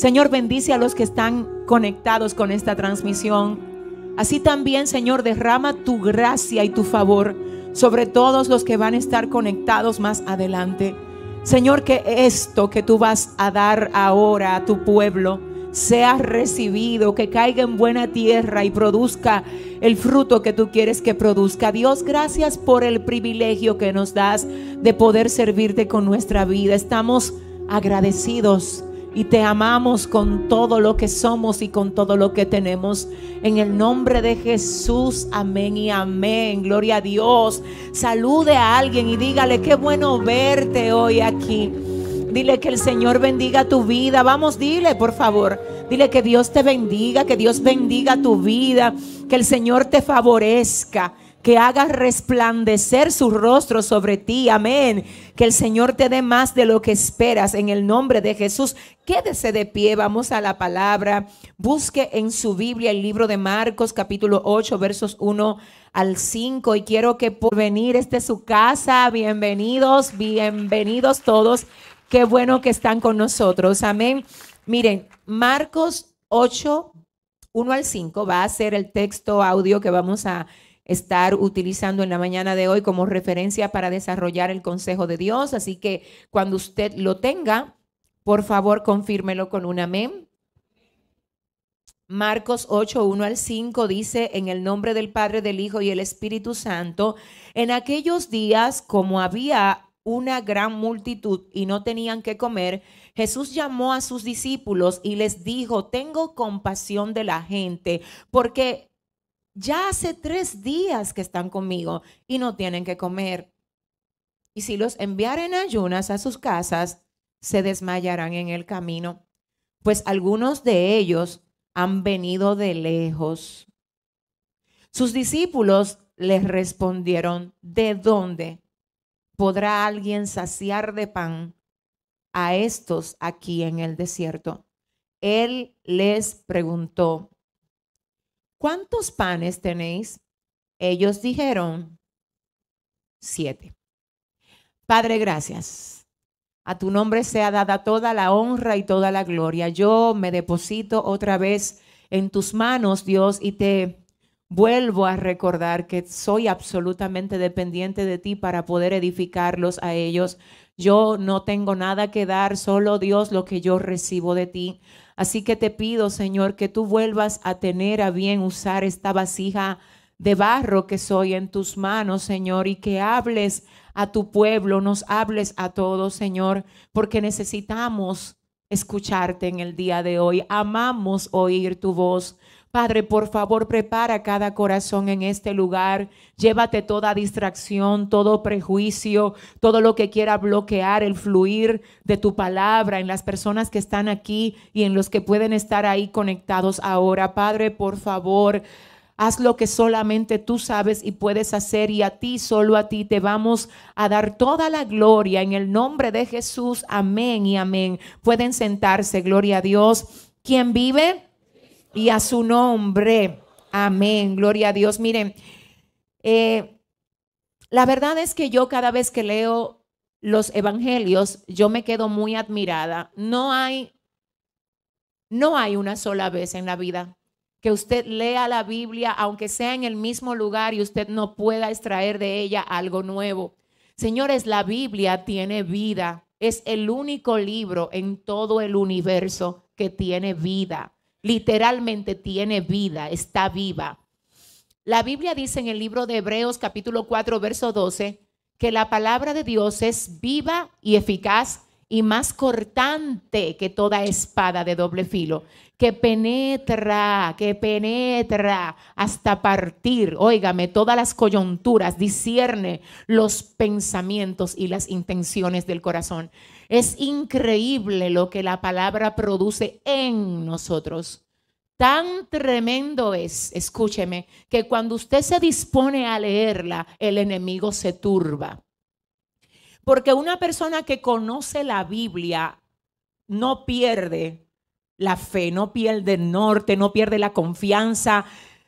Señor, bendice a los que están conectados con esta transmisión. Así también, Señor, derrama tu gracia y tu favor sobre todos los que van a estar conectados más adelante. Señor, que esto que tú vas a dar ahora a tu pueblo sea recibido, que caiga en buena tierra y produzca el fruto que tú quieres que produzca. Dios, gracias por el privilegio que nos das de poder servirte con nuestra vida. Estamos agradecidos y te amamos con todo lo que somos y con todo lo que tenemos. En el nombre de Jesús, amén y amén. Gloria a Dios. Salude a alguien y dígale, qué bueno verte hoy aquí. Dile que el Señor bendiga tu vida. Vamos, dile, por favor. Dile que Dios te bendiga, que Dios bendiga tu vida, que el Señor te favorezca que haga resplandecer su rostro sobre ti. Amén. Que el Señor te dé más de lo que esperas. En el nombre de Jesús, quédese de pie. Vamos a la palabra. Busque en su Biblia el libro de Marcos, capítulo 8, versos 1 al 5. Y quiero que por venir esté su casa. Bienvenidos, bienvenidos todos. Qué bueno que están con nosotros. Amén. Miren, Marcos 8, 1 al 5 va a ser el texto audio que vamos a estar utilizando en la mañana de hoy como referencia para desarrollar el consejo de Dios. Así que cuando usted lo tenga, por favor, confírmelo con un amén. Marcos 8, 1 al 5 dice, en el nombre del Padre, del Hijo y el Espíritu Santo, en aquellos días, como había una gran multitud y no tenían que comer, Jesús llamó a sus discípulos y les dijo, tengo compasión de la gente, porque ya hace tres días que están conmigo y no tienen que comer. Y si los enviaren ayunas a sus casas, se desmayarán en el camino, pues algunos de ellos han venido de lejos. Sus discípulos les respondieron, ¿de dónde podrá alguien saciar de pan a estos aquí en el desierto? Él les preguntó, ¿cuántos panes tenéis? Ellos dijeron, siete. Padre, gracias. A tu nombre sea dada toda la honra y toda la gloria. Yo me deposito otra vez en tus manos, Dios, y te vuelvo a recordar que soy absolutamente dependiente de ti para poder edificarlos a ellos. Yo no tengo nada que dar, solo Dios lo que yo recibo de ti. Así que te pido, Señor, que tú vuelvas a tener a bien usar esta vasija de barro que soy en tus manos, Señor, y que hables a tu pueblo, nos hables a todos, Señor, porque necesitamos escucharte en el día de hoy. Amamos oír tu voz. Padre, por favor, prepara cada corazón en este lugar. Llévate toda distracción, todo prejuicio, todo lo que quiera bloquear el fluir de tu palabra en las personas que están aquí y en los que pueden estar ahí conectados ahora. Padre, por favor. Haz lo que solamente tú sabes y puedes hacer y a ti, solo a ti, te vamos a dar toda la gloria en el nombre de Jesús. Amén y amén. Pueden sentarse, gloria a Dios. ¿Quién vive? y a su nombre. Amén, gloria a Dios. Miren, eh, la verdad es que yo cada vez que leo los evangelios, yo me quedo muy admirada. No hay, no hay una sola vez en la vida que usted lea la Biblia, aunque sea en el mismo lugar y usted no pueda extraer de ella algo nuevo. Señores, la Biblia tiene vida. Es el único libro en todo el universo que tiene vida literalmente tiene vida, está viva. La Biblia dice en el libro de Hebreos capítulo 4, verso 12, que la palabra de Dios es viva y eficaz y más cortante que toda espada de doble filo, que penetra, que penetra hasta partir, óigame, todas las coyunturas, discierne los pensamientos y las intenciones del corazón. Es increíble lo que la palabra produce en nosotros. Tan tremendo es, escúcheme, que cuando usted se dispone a leerla, el enemigo se turba. Porque una persona que conoce la Biblia no pierde la fe, no pierde el norte, no pierde la confianza,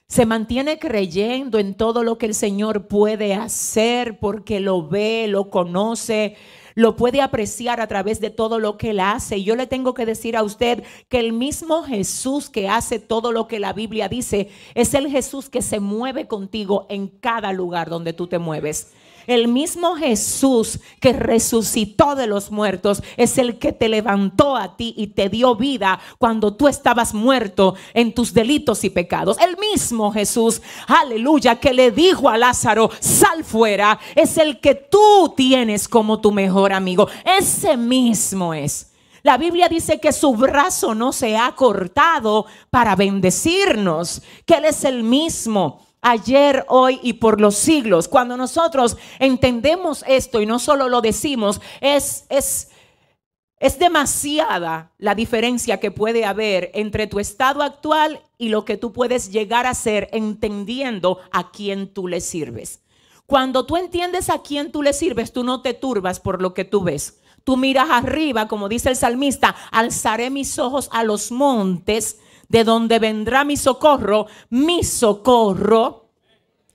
se mantiene creyendo en todo lo que el Señor puede hacer porque lo ve, lo conoce, lo puede apreciar a través de todo lo que él hace. yo le tengo que decir a usted que el mismo Jesús que hace todo lo que la Biblia dice es el Jesús que se mueve contigo en cada lugar donde tú te mueves. El mismo Jesús que resucitó de los muertos es el que te levantó a ti y te dio vida cuando tú estabas muerto en tus delitos y pecados. El mismo Jesús, aleluya, que le dijo a Lázaro, sal fuera, es el que tú tienes como tu mejor amigo. Ese mismo es. La Biblia dice que su brazo no se ha cortado para bendecirnos, que Él es el mismo ayer, hoy y por los siglos. Cuando nosotros entendemos esto y no solo lo decimos, es, es, es demasiada la diferencia que puede haber entre tu estado actual y lo que tú puedes llegar a ser entendiendo a quién tú le sirves. Cuando tú entiendes a quién tú le sirves, tú no te turbas por lo que tú ves. Tú miras arriba, como dice el salmista, alzaré mis ojos a los montes de donde vendrá mi socorro, mi socorro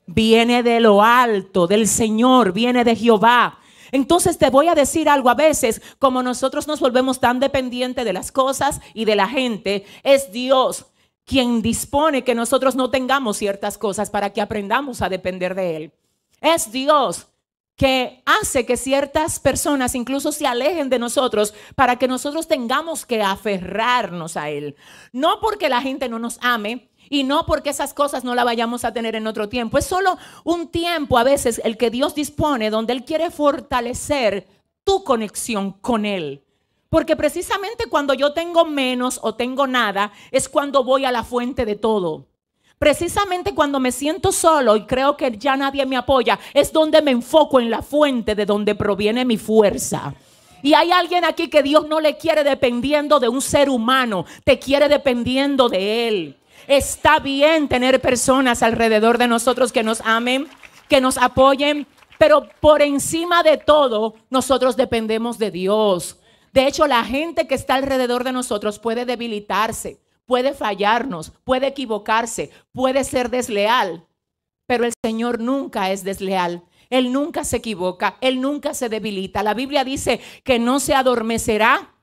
viene de lo alto, del Señor, viene de Jehová. Entonces te voy a decir algo, a veces como nosotros nos volvemos tan dependientes de las cosas y de la gente, es Dios quien dispone que nosotros no tengamos ciertas cosas para que aprendamos a depender de Él. Es Dios que hace que ciertas personas incluso se alejen de nosotros para que nosotros tengamos que aferrarnos a Él. No porque la gente no nos ame, y no porque esas cosas no las vayamos a tener en otro tiempo. Es solo un tiempo a veces el que Dios dispone donde Él quiere fortalecer tu conexión con Él. Porque precisamente cuando yo tengo menos o tengo nada es cuando voy a la fuente de todo. Precisamente cuando me siento solo y creo que ya nadie me apoya, es donde me enfoco en la fuente de donde proviene mi fuerza. Y hay alguien aquí que Dios no le quiere dependiendo de un ser humano, te quiere dependiendo de Él. Está bien tener personas alrededor de nosotros que nos amen, que nos apoyen, pero por encima de todo, nosotros dependemos de Dios. De hecho, la gente que está alrededor de nosotros puede debilitarse puede fallarnos, puede equivocarse, puede ser desleal, pero el Señor nunca es desleal. Él nunca se equivoca, Él nunca se debilita. La Biblia dice que no se adormecerá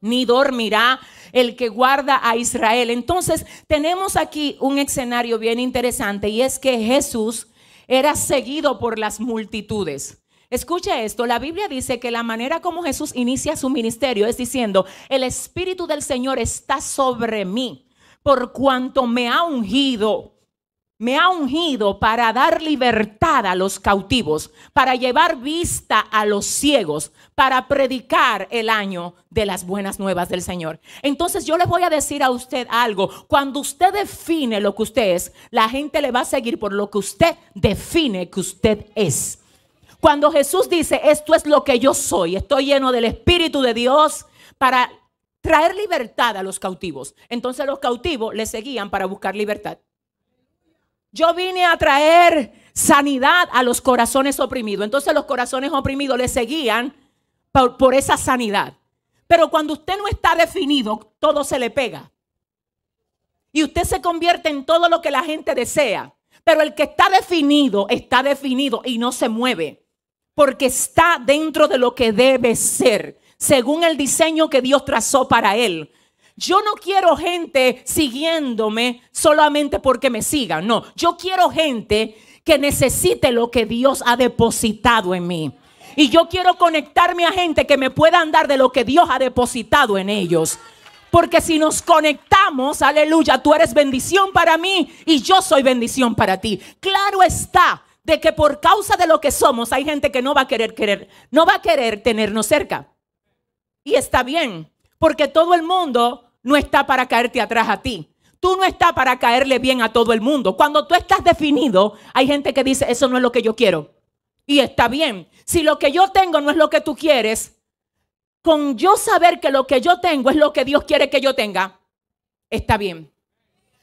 ni dormirá el que guarda a Israel. Entonces tenemos aquí un escenario bien interesante y es que Jesús era seguido por las multitudes. Escuche esto, la Biblia dice que la manera como Jesús inicia su ministerio es diciendo, el Espíritu del Señor está sobre mí por cuanto me ha ungido. Me ha ungido para dar libertad a los cautivos, para llevar vista a los ciegos, para predicar el año de las buenas nuevas del Señor. Entonces yo le voy a decir a usted algo. Cuando usted define lo que usted es, la gente le va a seguir por lo que usted define que usted es. Cuando Jesús dice, esto es lo que yo soy, estoy lleno del Espíritu de Dios para traer libertad a los cautivos. Entonces los cautivos le seguían para buscar libertad. Yo vine a traer sanidad a los corazones oprimidos. Entonces los corazones oprimidos le seguían por, esa sanidad. Pero cuando usted no está definido, todo se le pega. Y usted se convierte en todo lo que la gente desea. Pero el que está definido, está definido y no se mueve porque está dentro de lo que debe ser, según el diseño que Dios trazó para él. Yo no quiero gente siguiéndome solamente porque me sigan, no, yo quiero gente que necesite lo que Dios ha depositado en mí. Y yo quiero conectarme a gente que me pueda dar de lo que Dios ha depositado en ellos. Porque si nos conectamos, aleluya, tú eres bendición para mí y yo soy bendición para ti. Claro está de que por causa de lo que somos hay gente que no va a querer querer, no va a querer tenernos cerca. Y está bien, porque todo el mundo no está para caerte atrás a ti. Tú no estás para caerle bien a todo el mundo. Cuando tú estás definido, hay gente que dice, eso no es lo que yo quiero. Y está bien, si lo que yo tengo no es lo que tú quieres, con yo saber que lo que yo tengo es lo que Dios quiere que yo tenga, está bien.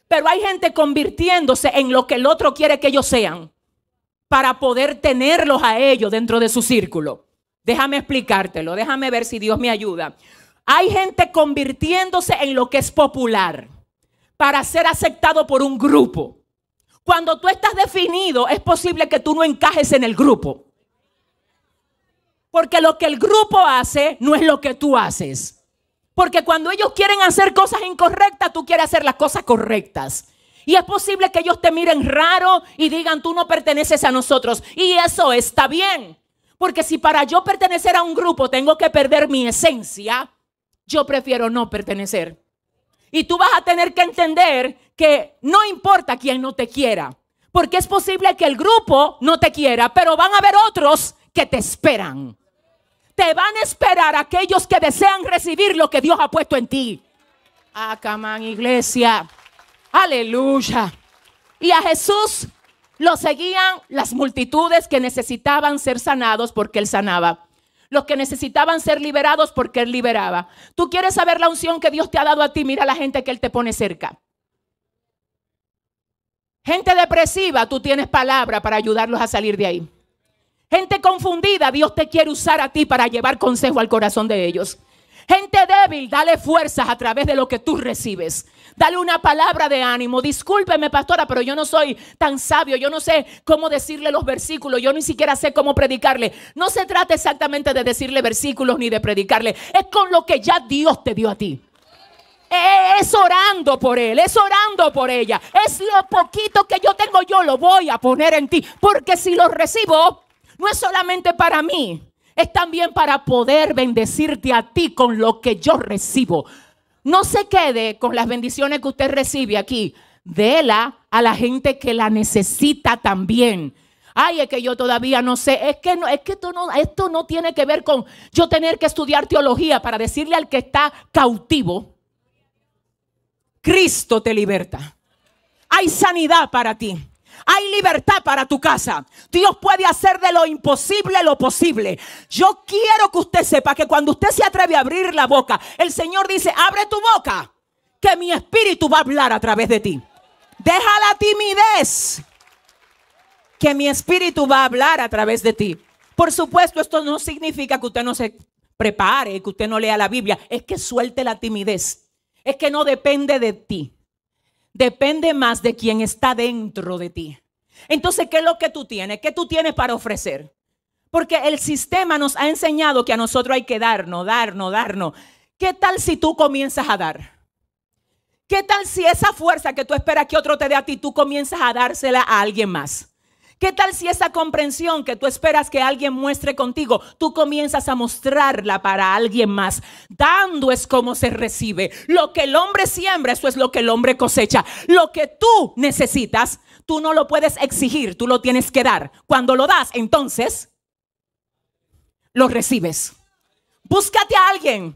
Pero hay gente convirtiéndose en lo que el otro quiere que ellos sean para poder tenerlos a ellos dentro de su círculo. Déjame explicártelo, déjame ver si Dios me ayuda. Hay gente convirtiéndose en lo que es popular para ser aceptado por un grupo. Cuando tú estás definido, es posible que tú no encajes en el grupo. Porque lo que el grupo hace no es lo que tú haces. Porque cuando ellos quieren hacer cosas incorrectas, tú quieres hacer las cosas correctas. Y es posible que ellos te miren raro y digan, tú no perteneces a nosotros. Y eso está bien. Porque si para yo pertenecer a un grupo tengo que perder mi esencia, yo prefiero no pertenecer. Y tú vas a tener que entender que no importa quién no te quiera. Porque es posible que el grupo no te quiera, pero van a haber otros que te esperan. Te van a esperar aquellos que desean recibir lo que Dios ha puesto en ti. Acamán, ah, iglesia. Aleluya. Y a Jesús lo seguían las multitudes que necesitaban ser sanados porque él sanaba. Los que necesitaban ser liberados porque él liberaba. Tú quieres saber la unción que Dios te ha dado a ti. Mira a la gente que él te pone cerca. Gente depresiva, tú tienes palabra para ayudarlos a salir de ahí. Gente confundida, Dios te quiere usar a ti para llevar consejo al corazón de ellos. Gente débil, dale fuerzas a través de lo que tú recibes. Dale una palabra de ánimo. Discúlpeme, pastora, pero yo no soy tan sabio. Yo no sé cómo decirle los versículos. Yo ni siquiera sé cómo predicarle. No se trata exactamente de decirle versículos ni de predicarle. Es con lo que ya Dios te dio a ti. Es orando por él, es orando por ella. Es lo poquito que yo tengo, yo lo voy a poner en ti. Porque si lo recibo, no es solamente para mí, es también para poder bendecirte a ti con lo que yo recibo. No se quede con las bendiciones que usted recibe aquí. Dela a la gente que la necesita también. Ay, es que yo todavía no sé. Es que, no, es que no, esto no tiene que ver con yo tener que estudiar teología para decirle al que está cautivo, Cristo te liberta. Hay sanidad para ti. Hay libertad para tu casa. Dios puede hacer de lo imposible lo posible. Yo quiero que usted sepa que cuando usted se atreve a abrir la boca, el Señor dice, abre tu boca, que mi espíritu va a hablar a través de ti. Deja la timidez, que mi espíritu va a hablar a través de ti. Por supuesto, esto no significa que usted no se prepare, que usted no lea la Biblia. Es que suelte la timidez. Es que no depende de ti depende más de quien está dentro de ti. Entonces, ¿qué es lo que tú tienes? ¿Qué tú tienes para ofrecer? Porque el sistema nos ha enseñado que a nosotros hay que darnos, darnos, darnos. ¿Qué tal si tú comienzas a dar? ¿Qué tal si esa fuerza que tú esperas que otro te dé a ti, tú comienzas a dársela a alguien más? ¿Qué tal si esa comprensión que tú esperas que alguien muestre contigo, tú comienzas a mostrarla para alguien más? Dando es como se recibe. Lo que el hombre siembra, eso es lo que el hombre cosecha. Lo que tú necesitas, tú no lo puedes exigir, tú lo tienes que dar. Cuando lo das, entonces, lo recibes. Búscate a alguien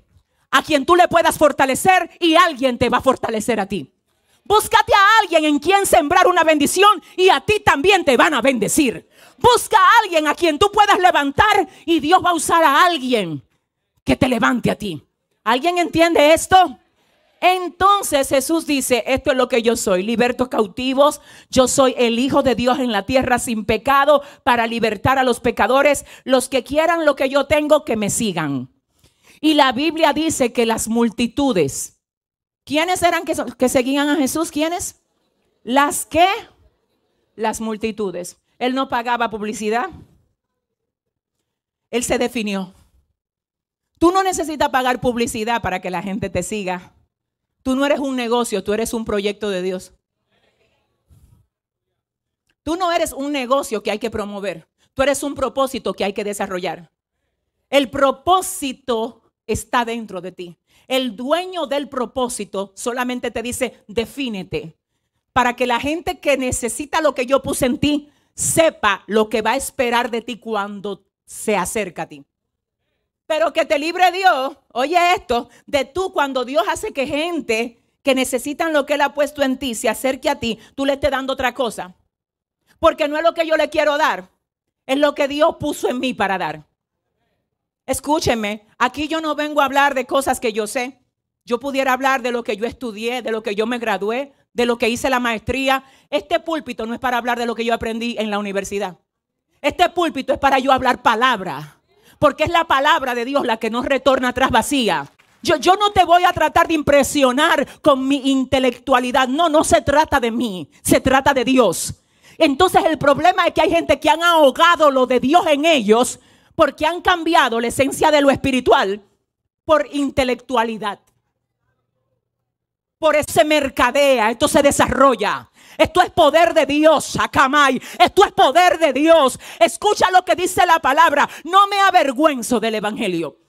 a quien tú le puedas fortalecer y alguien te va a fortalecer a ti. Búscate a alguien en quien sembrar una bendición y a ti también te van a bendecir. Busca a alguien a quien tú puedas levantar y Dios va a usar a alguien que te levante a ti. ¿Alguien entiende esto? Entonces Jesús dice, esto es lo que yo soy, libertos cautivos, yo soy el Hijo de Dios en la tierra sin pecado para libertar a los pecadores, los que quieran lo que yo tengo, que me sigan. Y la Biblia dice que las multitudes ¿Quiénes eran que, que seguían a Jesús? ¿Quiénes? Las que, las multitudes. Él no pagaba publicidad. Él se definió. Tú no necesitas pagar publicidad para que la gente te siga. Tú no eres un negocio, tú eres un proyecto de Dios. Tú no eres un negocio que hay que promover. Tú eres un propósito que hay que desarrollar. El propósito está dentro de ti. El dueño del propósito solamente te dice, defínete, para que la gente que necesita lo que yo puse en ti sepa lo que va a esperar de ti cuando se acerca a ti. Pero que te libre Dios, oye esto, de tú cuando Dios hace que gente que necesitan lo que Él ha puesto en ti se acerque a ti, tú le estés dando otra cosa. Porque no es lo que yo le quiero dar, es lo que Dios puso en mí para dar. Escúcheme, aquí yo no vengo a hablar de cosas que yo sé. Yo pudiera hablar de lo que yo estudié, de lo que yo me gradué, de lo que hice la maestría. Este púlpito no es para hablar de lo que yo aprendí en la universidad. Este púlpito es para yo hablar palabra, porque es la palabra de Dios la que nos retorna atrás vacía. Yo, yo, no te voy a tratar de impresionar con mi intelectualidad. No, no se trata de mí, se trata de Dios. Entonces el problema es que hay gente que han ahogado lo de Dios en ellos porque han cambiado la esencia de lo espiritual por intelectualidad. Por eso se mercadea, esto se desarrolla. Esto es poder de Dios, Akamai. Esto es poder de Dios. Escucha lo que dice la palabra. No me avergüenzo del Evangelio.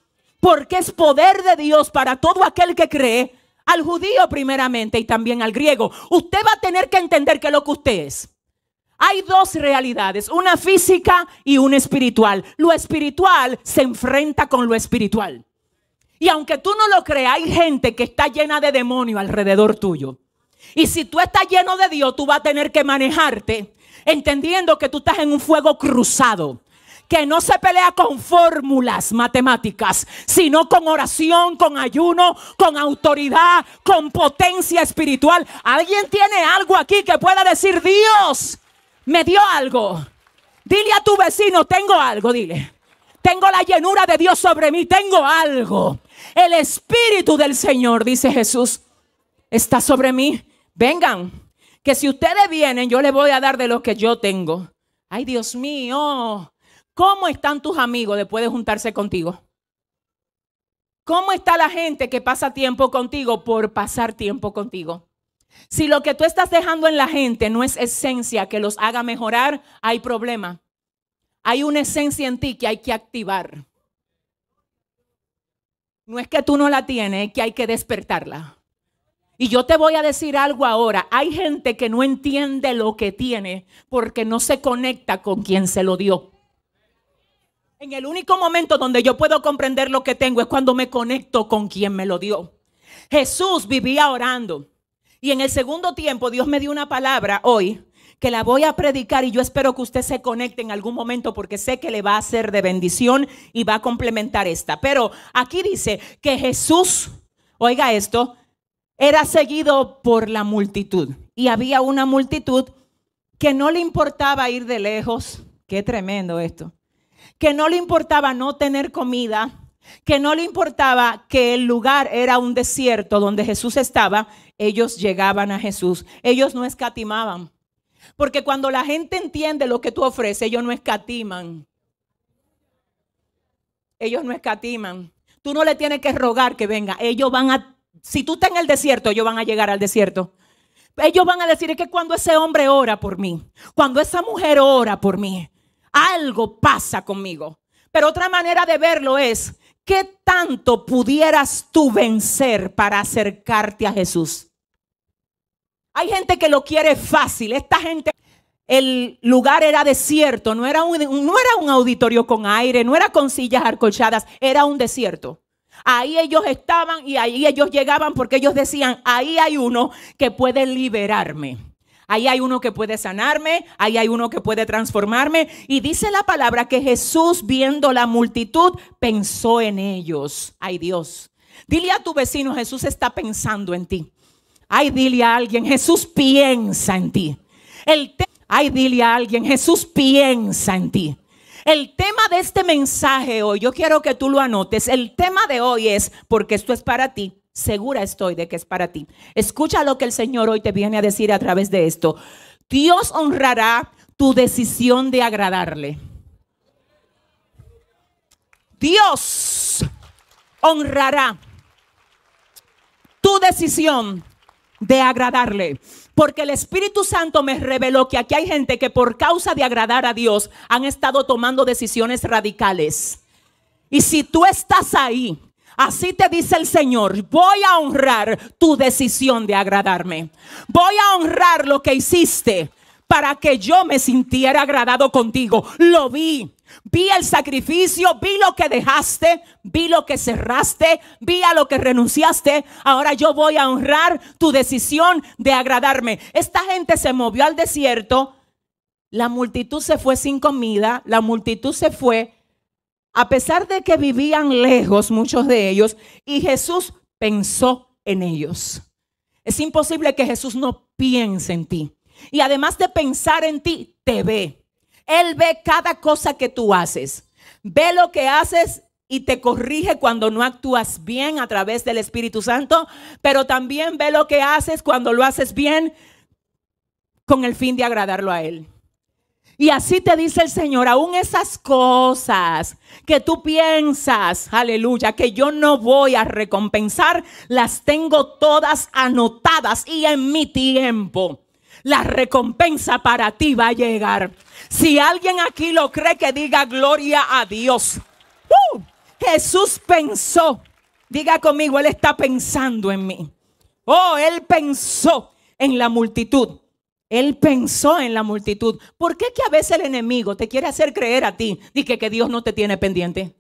Porque es poder de Dios para todo aquel que cree, al judío primeramente y también al griego. Usted va a tener que entender que lo que usted es hay dos realidades, una física y una espiritual. Lo espiritual se enfrenta con lo espiritual. Y aunque tú no lo creas, hay gente que está llena de demonio alrededor tuyo. Y si tú estás lleno de Dios, tú vas a tener que manejarte entendiendo que tú estás en un fuego cruzado que no se pelea con fórmulas matemáticas, sino con oración, con ayuno, con autoridad, con potencia espiritual. ¿Alguien tiene algo aquí que pueda decir, Dios, me dio algo. Dile a tu vecino, tengo algo, dile. Tengo la llenura de Dios sobre mí, tengo algo. El Espíritu del Señor, dice Jesús, está sobre mí. Vengan, que si ustedes vienen, yo les voy a dar de lo que yo tengo. Ay, Dios mío, ¿cómo están tus amigos después de juntarse contigo? ¿Cómo está la gente que pasa tiempo contigo por pasar tiempo contigo? Si lo que tú estás dejando en la gente no es esencia que los haga mejorar, hay problema. Hay una esencia en ti que hay que activar. No es que tú no la tienes, que hay que despertarla. Y yo te voy a decir algo ahora. Hay gente que no entiende lo que tiene porque no se conecta con quien se lo dio. En el único momento donde yo puedo comprender lo que tengo es cuando me conecto con quien me lo dio. Jesús vivía orando. Y en el segundo tiempo Dios me dio una palabra hoy que la voy a predicar y yo espero que usted se conecte en algún momento porque sé que le va a ser de bendición y va a complementar esta. Pero aquí dice que Jesús, oiga esto, era seguido por la multitud y había una multitud que no le importaba ir de lejos. Qué tremendo esto. Que no le importaba no tener comida, que no le importaba que el lugar era un desierto donde Jesús estaba, ellos llegaban a Jesús. Ellos no escatimaban. Porque cuando la gente entiende lo que tú ofreces, ellos no escatiman. Ellos no escatiman. Tú no le tienes que rogar que venga. Ellos van a, si tú estás en el desierto, ellos van a llegar al desierto. Ellos van a decir es que cuando ese hombre ora por mí, cuando esa mujer ora por mí, algo pasa conmigo. Pero otra manera de verlo es ¿qué tanto pudieras tú vencer para acercarte a Jesús? Hay gente que lo quiere fácil. Esta gente, el lugar era desierto, no era un, no era un auditorio con aire, no era con sillas arcochadas, era un desierto. Ahí ellos estaban y ahí ellos llegaban porque ellos decían, ahí hay uno que puede liberarme. Ahí hay uno que puede sanarme, ahí hay uno que puede transformarme. Y dice la palabra que Jesús, viendo la multitud, pensó en ellos. Ay Dios. Dile a tu vecino, Jesús está pensando en ti. Ay, dile a alguien, Jesús piensa en ti. El Ay, dile a alguien, Jesús piensa en ti. El tema de este mensaje hoy, yo quiero que tú lo anotes. El tema de hoy es, porque esto es para ti, segura estoy de que es para ti. Escucha lo que el Señor hoy te viene a decir a través de esto. Dios honrará tu decisión de agradarle. Dios honrará tu decisión de agradarle. Porque el Espíritu Santo me reveló que aquí hay gente que por causa de agradar a Dios han estado tomando decisiones radicales. Y si tú estás ahí Así te dice el Señor, voy a honrar tu decisión de agradarme. Voy a honrar lo que hiciste para que yo me sintiera agradado contigo. Lo vi. Vi el sacrificio, vi lo que dejaste, vi lo que cerraste, vi a lo que renunciaste. Ahora yo voy a honrar tu decisión de agradarme. Esta gente se movió al desierto, la multitud se fue sin comida, la multitud se fue a pesar de que vivían lejos muchos de ellos, y Jesús pensó en ellos. Es imposible que Jesús no piense en ti. Y además de pensar en ti, te ve. Él ve cada cosa que tú haces. Ve lo que haces y te corrige cuando no actúas bien a través del Espíritu Santo, pero también ve lo que haces cuando lo haces bien con el fin de agradarlo a Él. Y así te dice el Señor, aún esas cosas que tú piensas, aleluya, que yo no voy a recompensar, las tengo todas anotadas y en mi tiempo. La recompensa para ti va a llegar. Si alguien aquí lo cree, que diga gloria a Dios. ¡Uh! Jesús pensó, diga conmigo, Él está pensando en mí. Oh, Él pensó en la multitud. Él pensó en la multitud. ¿Por qué que a veces el enemigo te quiere hacer creer a ti y que, que Dios no te tiene pendiente?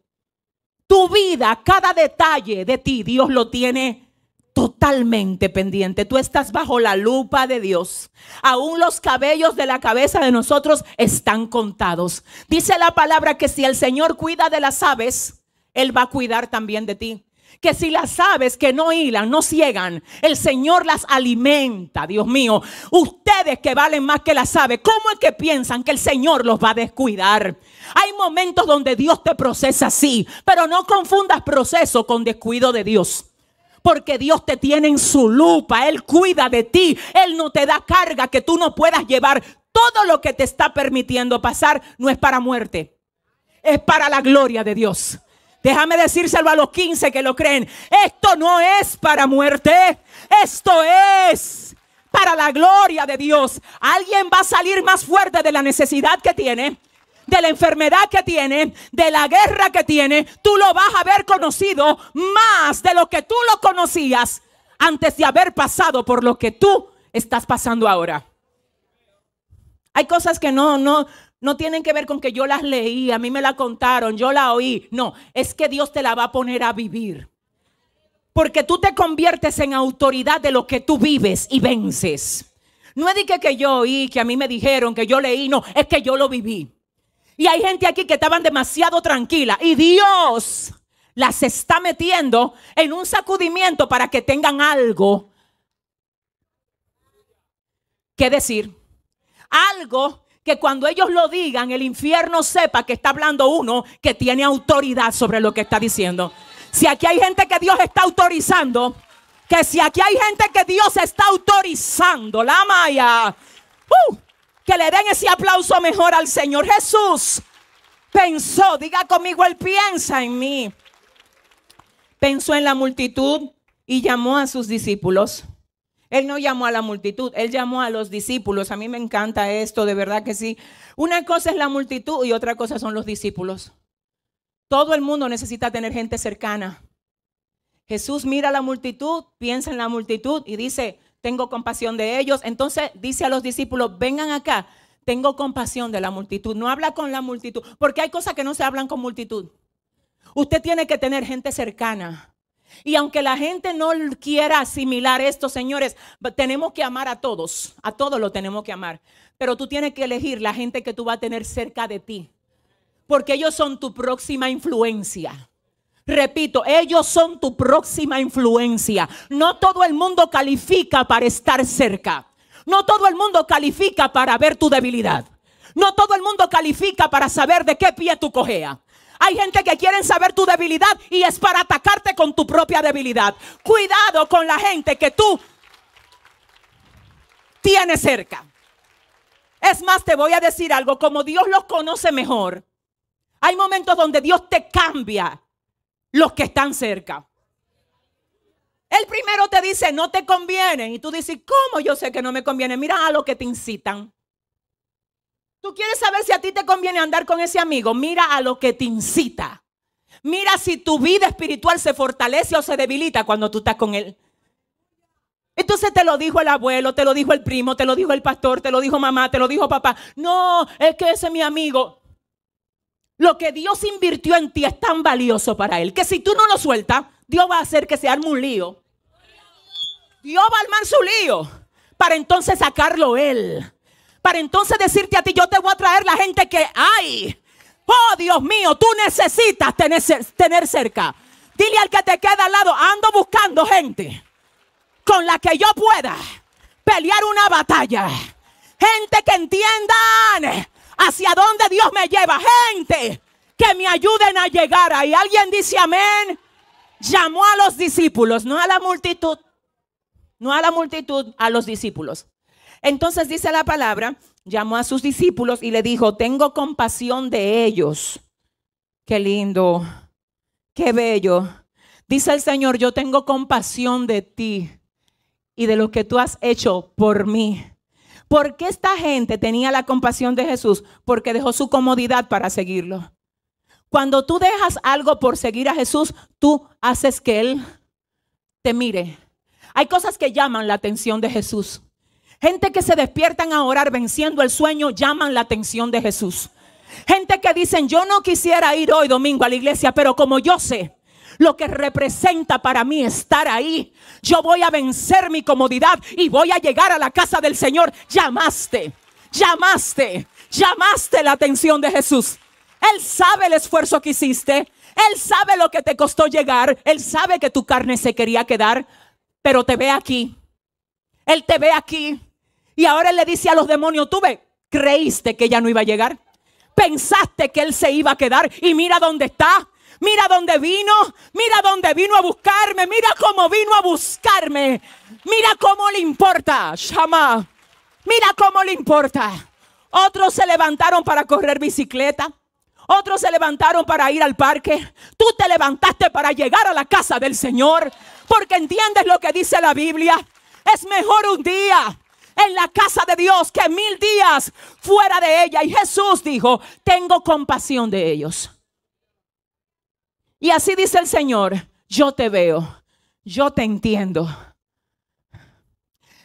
Tu vida, cada detalle de ti, Dios lo tiene totalmente pendiente. Tú estás bajo la lupa de Dios. Aún los cabellos de la cabeza de nosotros están contados. Dice la palabra que si el Señor cuida de las aves, Él va a cuidar también de ti que si las aves que no hilan, no ciegan, el Señor las alimenta, Dios mío. Ustedes que valen más que las aves, ¿cómo es que piensan que el Señor los va a descuidar? Hay momentos donde Dios te procesa, así, pero no confundas proceso con descuido de Dios porque Dios te tiene en su lupa, Él cuida de ti, Él no te da carga que tú no puedas llevar. Todo lo que te está permitiendo pasar no es para muerte, es para la gloria de Dios. Déjame decírselo a los 15 que lo creen. Esto no es para muerte. Esto es para la gloria de Dios. Alguien va a salir más fuerte de la necesidad que tiene de la enfermedad que tiene, de la guerra que tiene, tú lo vas a haber conocido más de lo que tú lo conocías antes de haber pasado por lo que tú estás pasando ahora. Hay cosas que no, no, no tienen que ver con que yo las leí, a mí me la contaron, yo la oí. No, es que Dios te la va a poner a vivir. Porque tú te conviertes en autoridad de lo que tú vives y vences. No es de que, yo oí, que a mí me dijeron, que yo leí, no, es que yo lo viví. Y hay gente aquí que estaban demasiado tranquila y Dios las está metiendo en un sacudimiento para que tengan algo ¿Qué decir, algo que cuando ellos lo digan, el infierno sepa que está hablando uno que tiene autoridad sobre lo que está diciendo. Si aquí hay gente que Dios está autorizando, que si aquí hay gente que Dios está autorizando, la Maya, uh, que le den ese aplauso mejor al Señor Jesús. Pensó, diga conmigo, Él piensa en mí. Pensó en la multitud y llamó a sus discípulos él no llamó a la multitud, él llamó a los discípulos. A mí me encanta esto, de verdad que sí. Una cosa es la multitud y otra cosa son los discípulos. Todo el mundo necesita tener gente cercana. Jesús mira a la multitud, piensa en la multitud y dice, tengo compasión de ellos. Entonces dice a los discípulos, vengan acá, tengo compasión de la multitud. No habla con la multitud, porque hay cosas que no se hablan con multitud. Usted tiene que tener gente cercana. Y aunque la gente no quiera asimilar esto, señores, tenemos que amar a todos, a todos lo tenemos que amar. Pero tú tienes que elegir la gente que tú vas a tener cerca de ti, porque ellos son tu próxima influencia. Repito, ellos son tu próxima influencia. No todo el mundo califica para estar cerca. No todo el mundo califica para ver tu debilidad. No todo el mundo califica para saber de qué pie tú cojeas. Hay gente que quiere saber tu debilidad y es para atacarte con tu propia debilidad. Cuidado con la gente que tú tienes cerca. Es más, te voy a decir algo, como Dios los conoce mejor, hay momentos donde Dios te cambia los que están cerca. El primero te dice, no te conviene. Y tú dices, ¿cómo yo sé que no me conviene? Mira a lo que te incitan. Tú quieres saber si a ti te conviene andar con ese amigo. Mira a lo que te incita. Mira si tu vida espiritual se fortalece o se debilita cuando tú estás con él. Entonces te lo dijo el abuelo, te lo dijo el primo, te lo dijo el pastor, te lo dijo mamá, te lo dijo papá. No, es que ese es mi amigo. Lo que Dios invirtió en ti es tan valioso para él que si tú no lo sueltas, Dios va a hacer que se arme un lío. Dios va a armar su lío para entonces sacarlo él para entonces decirte a ti, yo te voy a traer la gente que hay. Oh, Dios mío, tú necesitas tener, tener cerca. Dile al que te queda al lado, ando buscando gente con la que yo pueda pelear una batalla. Gente que entiendan hacia dónde Dios me lleva. Gente que me ayuden a llegar ahí. Alguien dice amén. Llamó a los discípulos, no a la multitud. No a la multitud, a los discípulos. Entonces dice la palabra, llamó a sus discípulos y le dijo, tengo compasión de ellos. Qué lindo, qué bello. Dice el Señor, yo tengo compasión de ti y de lo que tú has hecho por mí. ¿Por qué esta gente tenía la compasión de Jesús? Porque dejó su comodidad para seguirlo. Cuando tú dejas algo por seguir a Jesús, tú haces que Él te mire. Hay cosas que llaman la atención de Jesús. Gente que se despiertan a orar venciendo el sueño llaman la atención de Jesús. Gente que dicen, yo no quisiera ir hoy domingo a la iglesia, pero como yo sé lo que representa para mí estar ahí, yo voy a vencer mi comodidad y voy a llegar a la casa del Señor. Llamaste, llamaste, llamaste la atención de Jesús. Él sabe el esfuerzo que hiciste, Él sabe lo que te costó llegar, Él sabe que tu carne se quería quedar, pero te ve aquí. Él te ve aquí. Y ahora él le dice a los demonios, tú ve, creíste que ella no iba a llegar. Pensaste que él se iba a quedar y mira dónde está. Mira dónde vino, mira dónde vino a buscarme, mira cómo vino a buscarme, mira cómo le importa, Shama, mira cómo le importa. Otros se levantaron para correr bicicleta, otros se levantaron para ir al parque. Tú te levantaste para llegar a la casa del Señor. Porque entiendes lo que dice la Biblia. Es mejor un día en la casa de Dios que mil días fuera de ella. Y Jesús dijo, tengo compasión de ellos. Y así dice el Señor, yo te veo, yo te entiendo.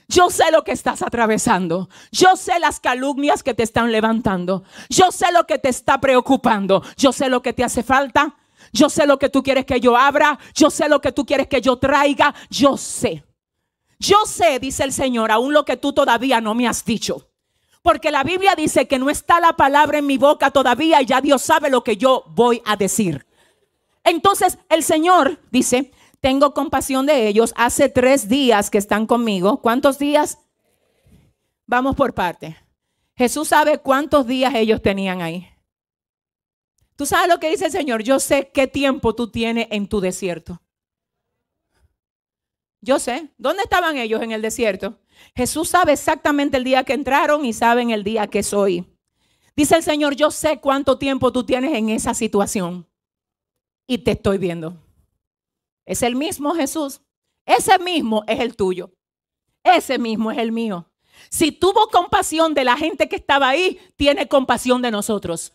Yo sé lo que estás atravesando. Yo sé las calumnias que te están levantando. Yo sé lo que te está preocupando. Yo sé lo que te hace falta. Yo sé lo que tú quieres que yo abra. Yo sé lo que tú quieres que yo traiga. Yo sé. Yo sé, dice el Señor, aún lo que tú todavía no me has dicho. Porque la Biblia dice que no está la palabra en mi boca todavía y ya Dios sabe lo que yo voy a decir. Entonces el Señor dice, tengo compasión de ellos. Hace tres días que están conmigo. ¿Cuántos días? Vamos por parte. Jesús sabe cuántos días ellos tenían ahí. Tú sabes lo que dice el Señor. Yo sé qué tiempo tú tienes en tu desierto. Yo sé. ¿Dónde estaban ellos en el desierto? Jesús sabe exactamente el día que entraron y saben el día que soy. Dice el Señor, yo sé cuánto tiempo tú tienes en esa situación y te estoy viendo. Es el mismo Jesús. Ese mismo es el tuyo. Ese mismo es el mío. Si tuvo compasión de la gente que estaba ahí, tiene compasión de nosotros.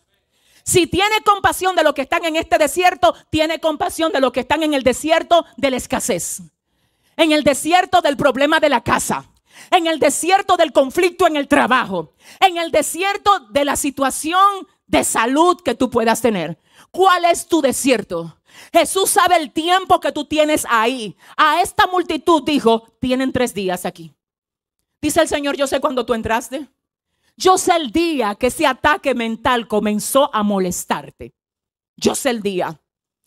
Si tiene compasión de los que están en este desierto, tiene compasión de los que están en el desierto de la escasez en el desierto del problema de la casa, en el desierto del conflicto en el trabajo, en el desierto de la situación de salud que tú puedas tener. ¿Cuál es tu desierto? Jesús sabe el tiempo que tú tienes ahí. A esta multitud dijo, tienen tres días aquí. Dice el Señor, yo sé cuando tú entraste. Yo sé el día que ese ataque mental comenzó a molestarte. Yo sé el día.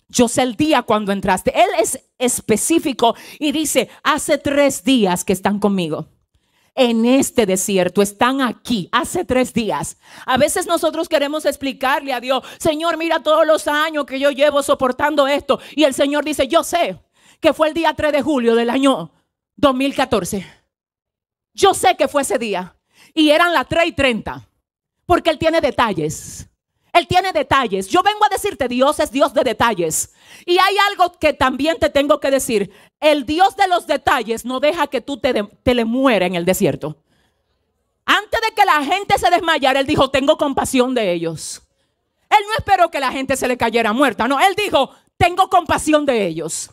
Yo sé el día cuando entraste. Él es específico y dice, hace tres días que están conmigo en este desierto, están aquí hace tres días. A veces nosotros queremos explicarle a Dios, Señor, mira todos los años que yo llevo soportando esto. Y el Señor dice, yo sé que fue el día 3 de julio del año 2014. Yo sé que fue ese día. Y eran las 3 y 30, porque Él tiene detalles. Él tiene detalles. Yo vengo a decirte, Dios es Dios de detalles. Y hay algo que también te tengo que decir. El Dios de los detalles no deja que tú te, le muera en el desierto. Antes de que la gente se desmayara, Él dijo, tengo compasión de ellos. Él no esperó que la gente se le cayera muerta. No, Él dijo, tengo compasión de ellos.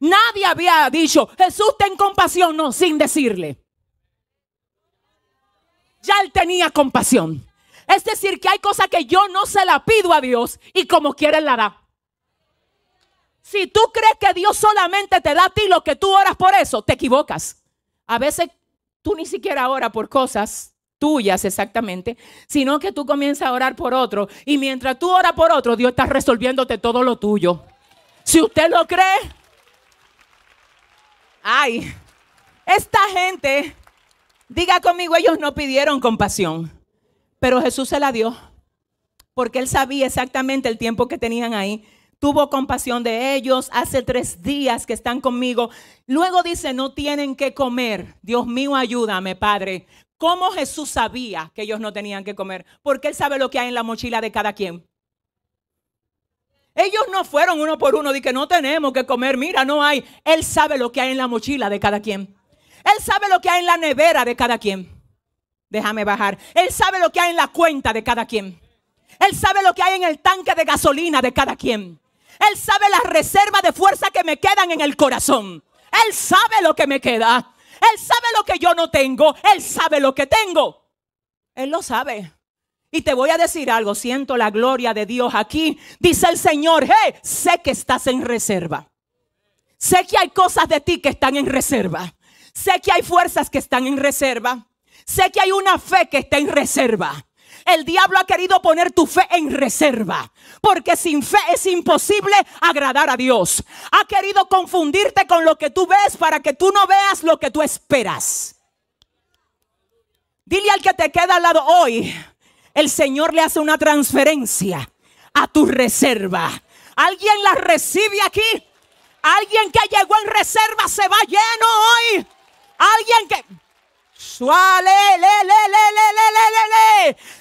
Nadie había dicho, Jesús, ten compasión, no, sin decirle. Ya él tenía compasión. Es decir, que hay cosas que yo no se la pido a Dios y como quieres la da. Si tú crees que Dios solamente te da a ti lo que tú oras por eso, te equivocas. A veces tú ni siquiera oras por cosas tuyas exactamente, sino que tú comienzas a orar por otro. Y mientras tú oras por otro, Dios está resolviéndote todo lo tuyo. Si usted lo cree, ay, esta gente, diga conmigo, ellos no pidieron compasión. Pero Jesús se la dio, porque él sabía exactamente el tiempo que tenían ahí. Tuvo compasión de ellos, hace tres días que están conmigo. Luego dice, no tienen que comer. Dios mío, ayúdame, Padre. ¿Cómo Jesús sabía que ellos no tenían que comer? Porque él sabe lo que hay en la mochila de cada quien. Ellos no fueron uno por uno y que no tenemos que comer, mira, no hay. Él sabe lo que hay en la mochila de cada quien. Él sabe lo que hay en la nevera de cada quien déjame bajar. Él sabe lo que hay en la cuenta de cada quien. Él sabe lo que hay en el tanque de gasolina de cada quien. Él sabe las reservas de fuerza que me quedan en el corazón. Él sabe lo que me queda. Él sabe lo que yo no tengo. Él sabe lo que tengo. Él lo sabe. Y te voy a decir algo, siento la gloria de Dios aquí. Dice el Señor, sé que estás en reserva. Sé que hay cosas de ti que están en reserva. Sé que hay fuerzas que están en reserva. Sé que hay una fe que está en reserva. El diablo ha querido poner tu fe en reserva, porque sin fe es imposible agradar a Dios. Ha querido confundirte con lo que tú ves para que tú no veas lo que tú esperas. Dile al que te queda al lado hoy, el Señor le hace una transferencia a tu reserva. ¿Alguien la recibe aquí? Alguien que llegó en reserva se va lleno hoy. Alguien que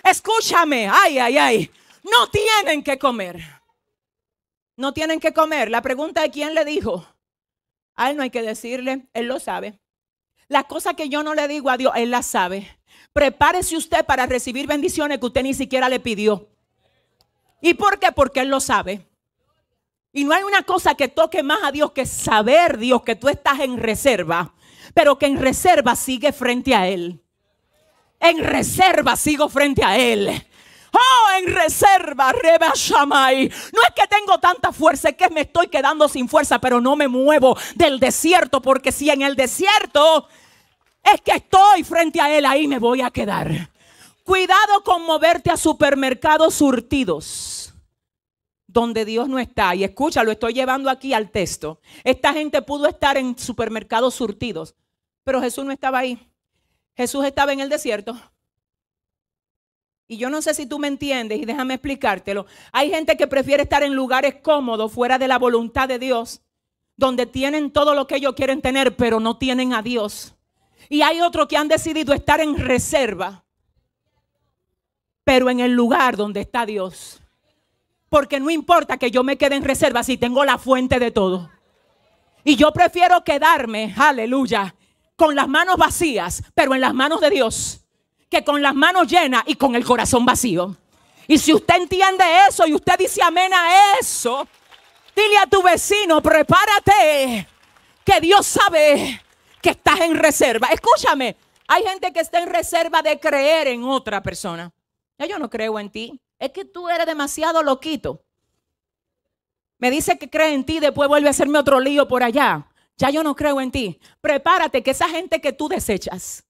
Escúchame, ay, ay, ay. No tienen que comer. No tienen que comer. La pregunta es quién le dijo. A no hay que decirle, él lo sabe. La cosa que yo no le digo a Dios, él la sabe. Prepárese usted para recibir bendiciones que usted ni siquiera le pidió. ¿Y por qué? Porque él lo sabe. Y no hay una cosa que toque más a Dios que saber, Dios, que tú estás en reserva pero que en reserva sigue frente a Él. En reserva sigo frente a Él. Oh, en reserva, Reba Shamay. No es que tengo tanta fuerza, es que me estoy quedando sin fuerza, pero no me muevo del desierto, porque si en el desierto es que estoy frente a Él, ahí me voy a quedar. Cuidado con moverte a supermercados surtidos donde Dios no está. Y escucha, lo estoy llevando aquí al texto. Esta gente pudo estar en supermercados surtidos, pero Jesús no estaba ahí. Jesús estaba en el desierto. Y yo no sé si tú me entiendes y déjame explicártelo. Hay gente que prefiere estar en lugares cómodos, fuera de la voluntad de Dios, donde tienen todo lo que ellos quieren tener, pero no tienen a Dios. Y hay otros que han decidido estar en reserva, pero en el lugar donde está Dios. Porque no importa que yo me quede en reserva si tengo la fuente de todo. Y yo prefiero quedarme, aleluya, con las manos vacías, pero en las manos de Dios, que con las manos llenas y con el corazón vacío. Y si usted entiende eso y usted dice amén a eso, dile a tu vecino, prepárate, que Dios sabe que estás en reserva. Escúchame, hay gente que está en reserva de creer en otra persona. Ya yo no creo en ti es que tú eres demasiado loquito. Me dice que cree en ti, después vuelve a hacerme otro lío por allá. Ya yo no creo en ti. Prepárate que esa gente que tú desechas,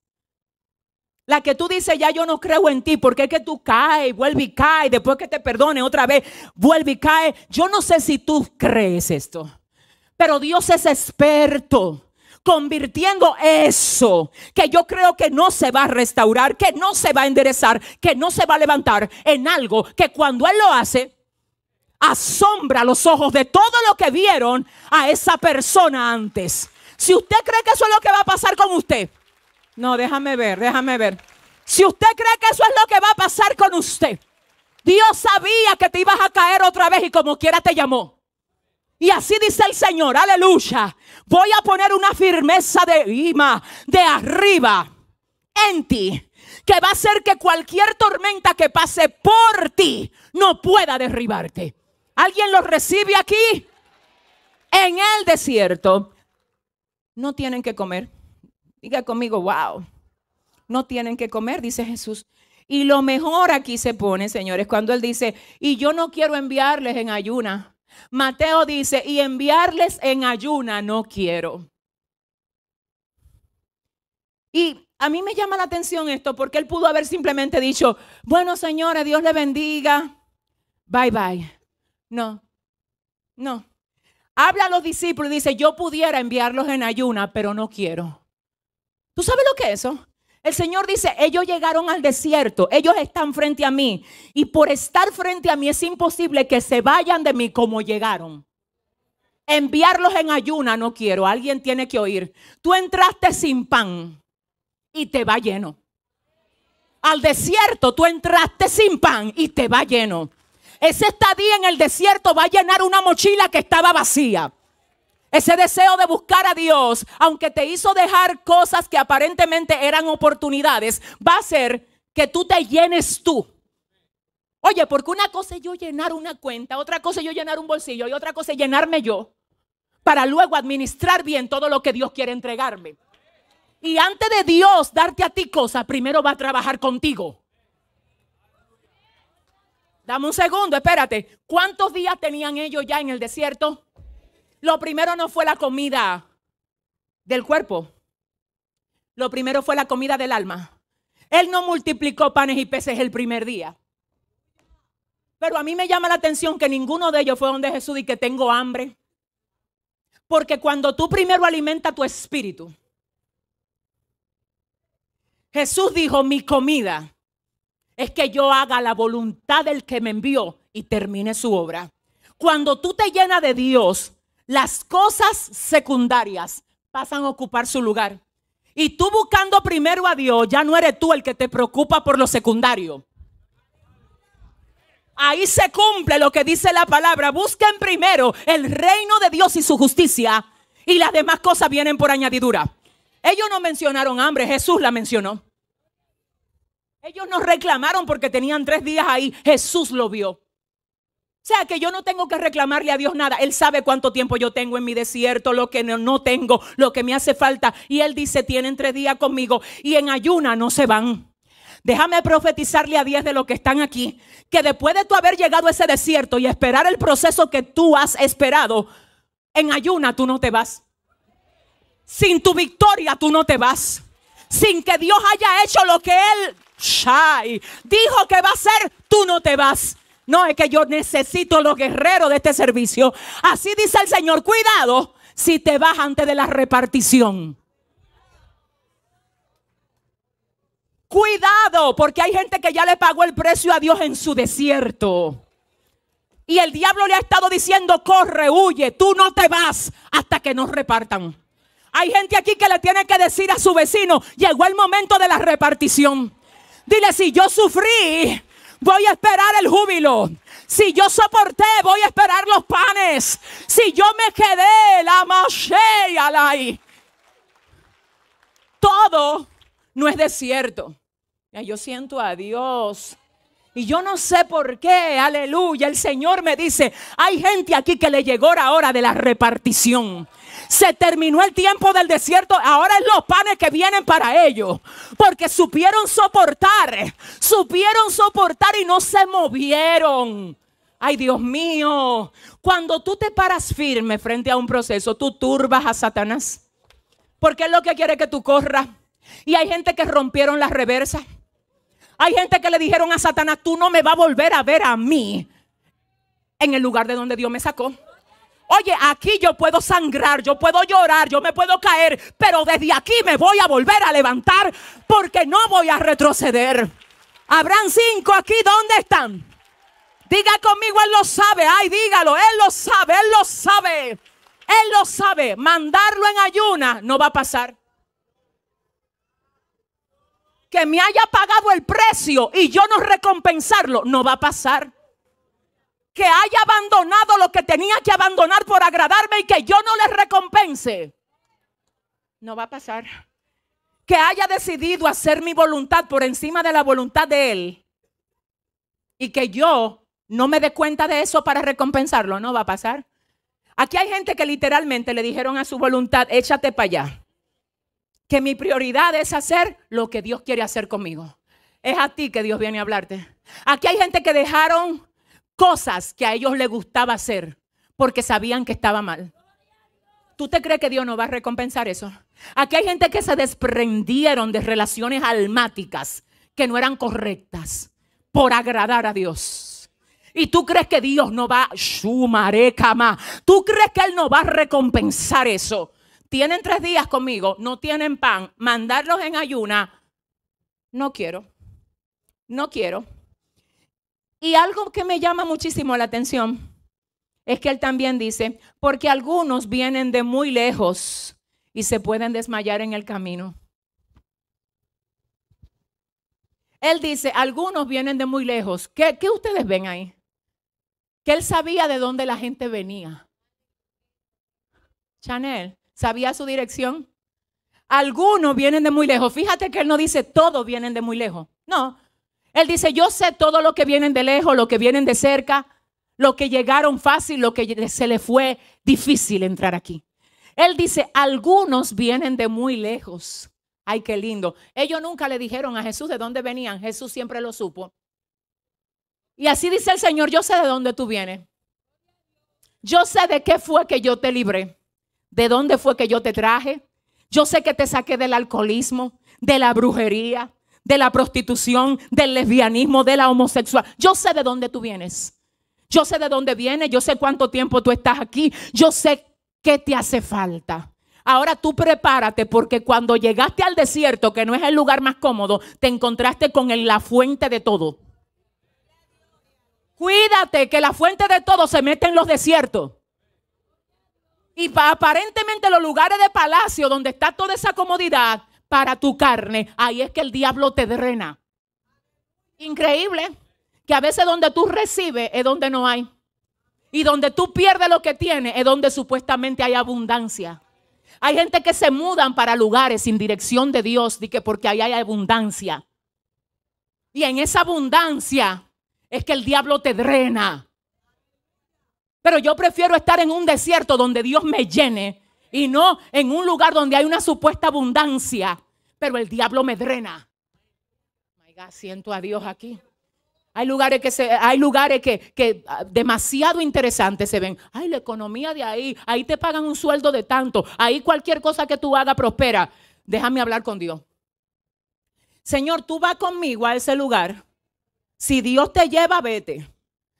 la que tú dices, ya yo no creo en ti, porque es que tú caes, vuelve y cae, después que te perdone otra vez, vuelve y cae. Yo no sé si tú crees esto, pero Dios es experto convirtiendo eso que yo creo que no se va a restaurar, que no se va a enderezar, que no se va a levantar en algo que cuando Él lo hace, asombra los ojos de todo lo que vieron a esa persona antes. Si usted cree que eso es lo que va a pasar con usted, no, déjame ver, déjame ver. Si usted cree que eso es lo que va a pasar con usted, Dios sabía que te ibas a caer otra vez y como quiera te llamó. Y así dice el Señor, aleluya. Voy a poner una firmeza de ima, de arriba, en ti, que va a hacer que cualquier tormenta que pase por ti no pueda derribarte. ¿Alguien lo recibe aquí? En el desierto no tienen que comer. Diga conmigo, wow. No tienen que comer, dice Jesús. Y lo mejor aquí se pone, señores, cuando Él dice, y yo no quiero enviarles en ayuna Mateo dice, y enviarles en ayuna no quiero. Y a mí me llama la atención esto porque él pudo haber simplemente dicho, bueno señores, Dios le bendiga, bye bye. No, no. Habla a los discípulos y dice, yo pudiera enviarlos en ayuna, pero no quiero. ¿Tú sabes lo que es eso? El Señor dice, ellos llegaron al desierto, ellos están frente a mí. Y por estar frente a mí es imposible que se vayan de mí como llegaron. Enviarlos en ayuna no quiero, alguien tiene que oír. Tú entraste sin pan y te va lleno. Al desierto tú entraste sin pan y te va lleno. Ese estadía en el desierto va a llenar una mochila que estaba vacía. Ese deseo de buscar a Dios, aunque te hizo dejar cosas que aparentemente eran oportunidades, va a ser que tú te llenes tú. Oye, porque una cosa es yo llenar una cuenta, otra cosa es yo llenar un bolsillo y otra cosa es llenarme yo para luego administrar bien todo lo que Dios quiere entregarme. Y antes de Dios darte a ti cosas, primero va a trabajar contigo. Dame un segundo, espérate. ¿Cuántos días tenían ellos ya en el desierto? Lo primero no fue la comida del cuerpo. Lo primero fue la comida del alma. Él no multiplicó panes y peces el primer día. Pero a mí me llama la atención que ninguno de ellos fue donde Jesús y que tengo hambre. Porque cuando tú primero alimentas tu espíritu, Jesús dijo, mi comida es que yo haga la voluntad del que me envió y termine su obra. Cuando tú te llenas de Dios, las cosas secundarias pasan a ocupar su lugar. Y tú buscando primero a Dios, ya no eres tú el que te preocupa por lo secundario. Ahí se cumple lo que dice la palabra. Busquen primero el reino de Dios y su justicia. Y las demás cosas vienen por añadidura. Ellos no mencionaron hambre, Jesús la mencionó. Ellos no reclamaron porque tenían tres días ahí, Jesús lo vio. O sea que yo no tengo que reclamarle a Dios nada. Él sabe cuánto tiempo yo tengo en mi desierto, lo que no, tengo, lo que me hace falta. Y Él dice, tiene tres días conmigo y en ayuna no se van. Déjame profetizarle a 10 de los que están aquí, que después de tú haber llegado a ese desierto y esperar el proceso que tú has esperado, en ayuna tú no te vas. Sin tu victoria tú no te vas. Sin que Dios haya hecho lo que Él dijo que va a ser, tú no te vas. No, es que yo necesito los guerreros de este servicio. Así dice el Señor, cuidado si te vas antes de la repartición. Cuidado, porque hay gente que ya le pagó el precio a Dios en su desierto. Y el diablo le ha estado diciendo, corre, huye, tú no te vas hasta que nos repartan. Hay gente aquí que le tiene que decir a su vecino, llegó el momento de la repartición. Dile, si yo sufrí voy a esperar el júbilo. Si yo soporté, voy a esperar los panes. Si yo me quedé, la alay, Todo no es desierto. Yo siento a Dios. Y yo no sé por qué, aleluya, el Señor me dice, hay gente aquí que le llegó la hora de la repartición. Se terminó el tiempo del desierto. Ahora es los panes que vienen para ellos. Porque supieron soportar. Supieron soportar y no se movieron. Ay, Dios mío. Cuando tú te paras firme frente a un proceso, tú turbas a Satanás. Porque es lo que quiere que tú corras. Y hay gente que rompieron las reversas. Hay gente que le dijeron a Satanás, tú no me vas a volver a ver a mí en el lugar de donde Dios me sacó. Oye, aquí yo puedo sangrar, yo puedo llorar, yo me puedo caer, pero desde aquí me voy a volver a levantar porque no voy a retroceder. Habrán cinco aquí, ¿dónde están? Diga conmigo, Él lo sabe, ay, dígalo, Él lo sabe, Él lo sabe, Él lo sabe. Mandarlo en ayuna no va a pasar. Que me haya pagado el precio y yo no recompensarlo no va a pasar que haya abandonado lo que tenía que abandonar por agradarme y que yo no le recompense. No va a pasar. Que haya decidido hacer mi voluntad por encima de la voluntad de Él y que yo no me dé cuenta de eso para recompensarlo, no va a pasar. Aquí hay gente que literalmente le dijeron a su voluntad, échate para allá. Que mi prioridad es hacer lo que Dios quiere hacer conmigo. Es a ti que Dios viene a hablarte. Aquí hay gente que dejaron cosas que a ellos les gustaba hacer porque sabían que estaba mal. ¿Tú te crees que Dios no va a recompensar eso? Aquí hay gente que se desprendieron de relaciones almáticas que no eran correctas por agradar a Dios. Y tú crees que Dios no va, a cama. Tú crees que Él no va a recompensar eso. Tienen tres días conmigo, no tienen pan, mandarlos en ayuna. No quiero, no quiero. Y algo que me llama muchísimo la atención es que él también dice, porque algunos vienen de muy lejos y se pueden desmayar en el camino. Él dice, algunos vienen de muy lejos. ¿Qué, ustedes ven ahí? Que él sabía de dónde la gente venía. Chanel, ¿sabía su dirección? Algunos vienen de muy lejos. Fíjate que él no dice todos vienen de muy lejos. No, él dice, yo sé todo lo que vienen de lejos, lo que vienen de cerca, lo que llegaron fácil, lo que se le fue difícil entrar aquí. Él dice, algunos vienen de muy lejos. Ay, qué lindo. Ellos nunca le dijeron a Jesús de dónde venían. Jesús siempre lo supo. Y así dice el Señor, yo sé de dónde tú vienes. Yo sé de qué fue que yo te libré. De dónde fue que yo te traje. Yo sé que te saqué del alcoholismo, de la brujería, de la prostitución, del lesbianismo, de la homosexual. Yo sé de dónde tú vienes. Yo sé de dónde vienes, yo sé cuánto tiempo tú estás aquí, yo sé qué te hace falta. Ahora tú prepárate porque cuando llegaste al desierto, que no es el lugar más cómodo, te encontraste con la fuente de todo. Cuídate que la fuente de todo se mete en los desiertos. Y aparentemente los lugares de palacio donde está toda esa comodidad para tu carne, ahí es que el diablo te drena. Increíble que a veces donde tú recibes es donde no hay. Y donde tú pierdes lo que tienes es donde supuestamente hay abundancia. Hay gente que se mudan para lugares sin dirección de Dios porque ahí hay abundancia. Y en esa abundancia es que el diablo te drena. Pero yo prefiero estar en un desierto donde Dios me llene y no en un lugar donde hay una supuesta abundancia, pero el diablo me drena. Oh my siento a Dios aquí. Hay lugares que se, hay lugares que, que ah, demasiado interesantes se ven. Ay, la economía de ahí, ahí te pagan un sueldo de tanto, ahí cualquier cosa que tú hagas prospera. Déjame hablar con Dios. Señor, tú vas conmigo a ese lugar. Si Dios te lleva, vete.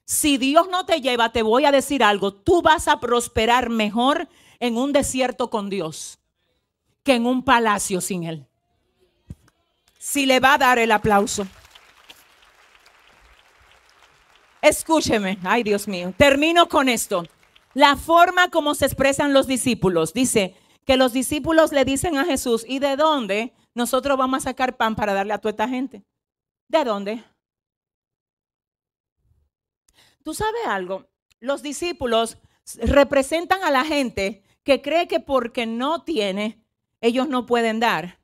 Si Dios no te lleva, te voy a decir algo, tú vas a prosperar mejor en un desierto con Dios que en un palacio sin Él. Si le va a dar el aplauso. Escúcheme, ay Dios mío, termino con esto. La forma como se expresan los discípulos. Dice que los discípulos le dicen a Jesús, ¿y de dónde nosotros vamos a sacar pan para darle a toda esta gente? ¿De dónde? Tú sabes algo, los discípulos representan a la gente que cree que porque no tiene, ellos no pueden dar.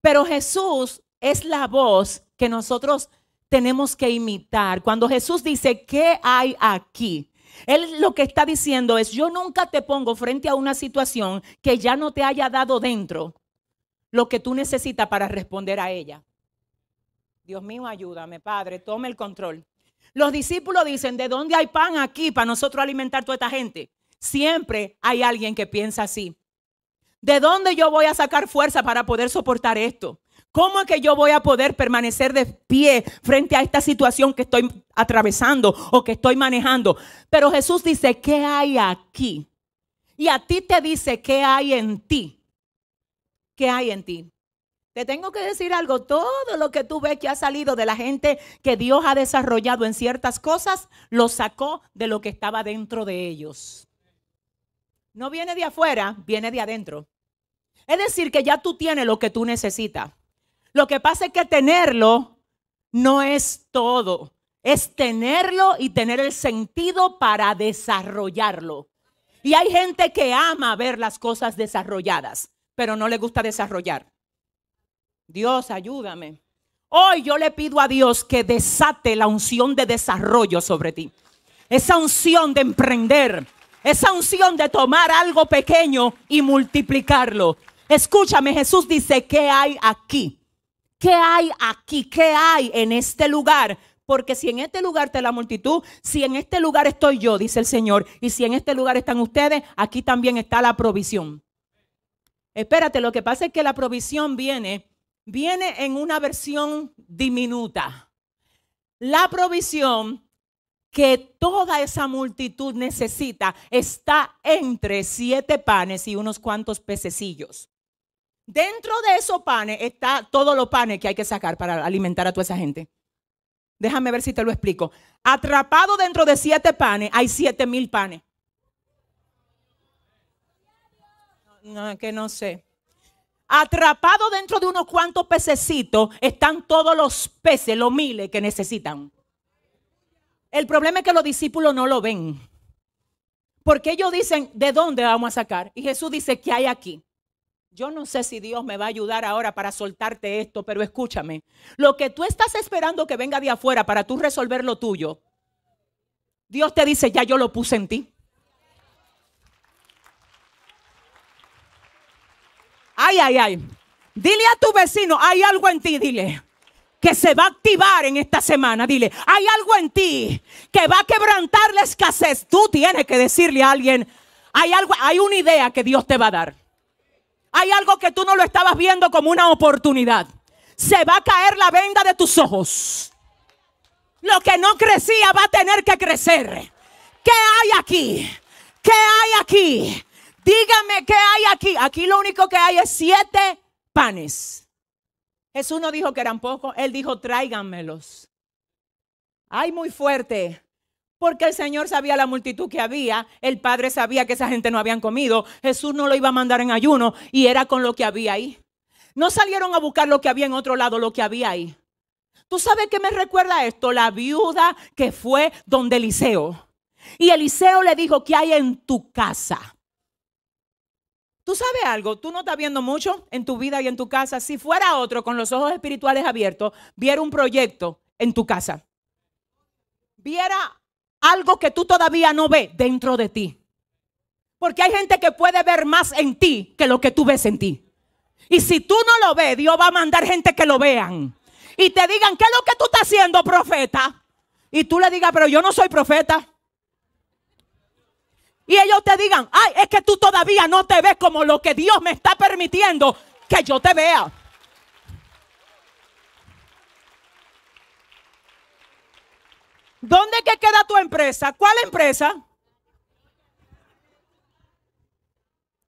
Pero Jesús es la voz que nosotros tenemos que imitar. Cuando Jesús dice, ¿qué hay aquí? Él lo que está diciendo es, yo nunca te pongo frente a una situación que ya no te haya dado dentro lo que tú necesitas para responder a ella. Dios mío, ayúdame, Padre, tome el control. Los discípulos dicen, ¿de dónde hay pan aquí para nosotros alimentar a toda esta gente? Siempre hay alguien que piensa así. ¿De dónde yo voy a sacar fuerza para poder soportar esto? ¿Cómo es que yo voy a poder permanecer de pie frente a esta situación que estoy atravesando o que estoy manejando? Pero Jesús dice, ¿qué hay aquí? Y a ti te dice, ¿qué hay en ti? ¿Qué hay en ti? Te tengo que decir algo, todo lo que tú ves que ha salido de la gente que Dios ha desarrollado en ciertas cosas, lo sacó de lo que estaba dentro de ellos. No viene de afuera, viene de adentro. Es decir, que ya tú tienes lo que tú necesitas. Lo que pasa es que tenerlo no es todo. Es tenerlo y tener el sentido para desarrollarlo. Y hay gente que ama ver las cosas desarrolladas, pero no le gusta desarrollar. Dios, ayúdame. Hoy yo le pido a Dios que desate la unción de desarrollo sobre ti. Esa unción de emprender, esa unción de tomar algo pequeño y multiplicarlo. Escúchame, Jesús dice, ¿qué hay aquí? ¿Qué hay aquí? ¿Qué hay en este lugar? Porque si en este lugar está la multitud, si en este lugar estoy yo, dice el Señor, y si en este lugar están ustedes, aquí también está la provisión. Espérate, lo que pasa es que la provisión viene, viene en una versión diminuta. La provisión que toda esa multitud necesita está entre siete panes y unos cuantos pececillos. Dentro de esos panes está todos los panes que hay que sacar para alimentar a toda esa gente. Déjame ver si te lo explico. Atrapado dentro de siete panes hay siete mil panes. No, que no sé. Atrapado dentro de unos cuantos pececitos están todos los peces, los miles que necesitan. El problema es que los discípulos no lo ven. Porque ellos dicen, ¿de dónde vamos a sacar? Y Jesús dice, ¿qué hay aquí? Yo no sé si Dios me va a ayudar ahora para soltarte esto, pero escúchame. Lo que tú estás esperando que venga de afuera para tú resolver lo tuyo, Dios te dice, ya yo lo puse en ti. Ay, ay, ay. Dile a tu vecino, hay algo en ti, dile que se va a activar en esta semana. Dile, hay algo en ti que va a quebrantar la escasez. Tú tienes que decirle a alguien, hay algo, hay una idea que Dios te va a dar. Hay algo que tú no lo estabas viendo como una oportunidad. Se va a caer la venda de tus ojos. Lo que no crecía va a tener que crecer. ¿Qué hay aquí? ¿Qué hay aquí? Dígame qué hay aquí. Aquí lo único que hay es siete panes Jesús no dijo que eran pocos, él dijo, tráiganmelos. Ay, muy fuerte. Porque el Señor sabía la multitud que había, el Padre sabía que esa gente no habían comido, Jesús no lo iba a mandar en ayuno y era con lo que había ahí. No salieron a buscar lo que había en otro lado, lo que había ahí. ¿Tú sabes qué me recuerda esto? La viuda que fue donde Eliseo. Y Eliseo le dijo, ¿qué hay en tu casa? Tú sabes algo, tú no estás viendo mucho en tu vida y en tu casa. Si fuera otro con los ojos espirituales abiertos, viera un proyecto en tu casa. Viera algo que tú todavía no ves dentro de ti. Porque hay gente que puede ver más en ti que lo que tú ves en ti. Y si tú no lo ves, Dios va a mandar gente que lo vean. Y te digan, ¿qué es lo que tú estás haciendo, profeta? Y tú le digas, pero yo no soy profeta y ellos te digan, ay, es que tú todavía no te ves como lo que Dios me está permitiendo que yo te vea. ¿Dónde que queda tu empresa? ¿Cuál empresa?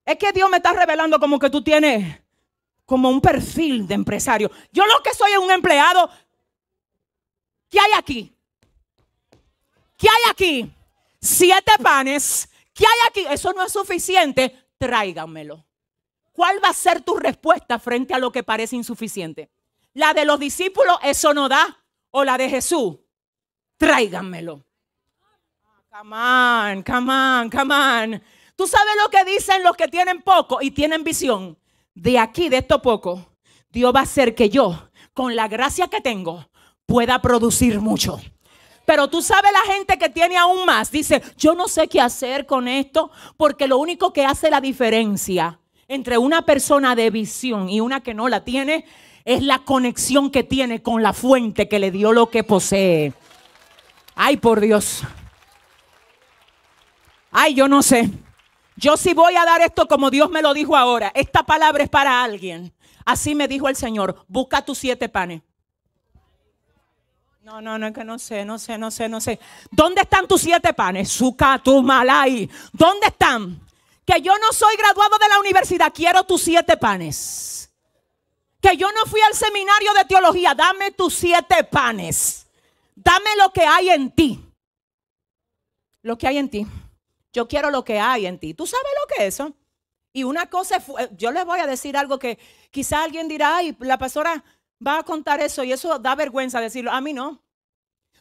Es que Dios me está revelando como que tú tienes como un perfil de empresario. Yo lo que soy es un empleado. ¿Qué hay aquí? ¿Qué hay aquí? Siete panes ¿Qué hay aquí? Eso no es suficiente. Tráiganmelo. ¿Cuál va a ser tu respuesta frente a lo que parece insuficiente? ¿La de los discípulos, eso no da? ¿O la de Jesús? Tráiganmelo. Come on, come on, come on. Tú sabes lo que dicen los que tienen poco y tienen visión. De aquí, de esto poco, Dios va a hacer que yo, con la gracia que tengo, pueda producir mucho. Pero tú sabes la gente que tiene aún más. Dice, yo no sé qué hacer con esto porque lo único que hace la diferencia entre una persona de visión y una que no la tiene es la conexión que tiene con la fuente que le dio lo que posee. Ay, por Dios. Ay, yo no sé. Yo sí voy a dar esto como Dios me lo dijo ahora. Esta palabra es para alguien. Así me dijo el Señor. Busca tus siete panes. No, no, no, es que no sé, no sé, no sé, no sé. ¿Dónde están tus siete panes? Suka, tu malay. ¿Dónde están? Que yo no soy graduado de la universidad, quiero tus siete panes. Que yo no fui al seminario de teología, dame tus siete panes. Dame lo que hay en ti. Lo que hay en ti. Yo quiero lo que hay en ti. ¿Tú sabes lo que es eso? Y una cosa, yo les voy a decir algo que quizá alguien dirá, ay, la pastora va a contar eso y eso da vergüenza decirlo. A mí no.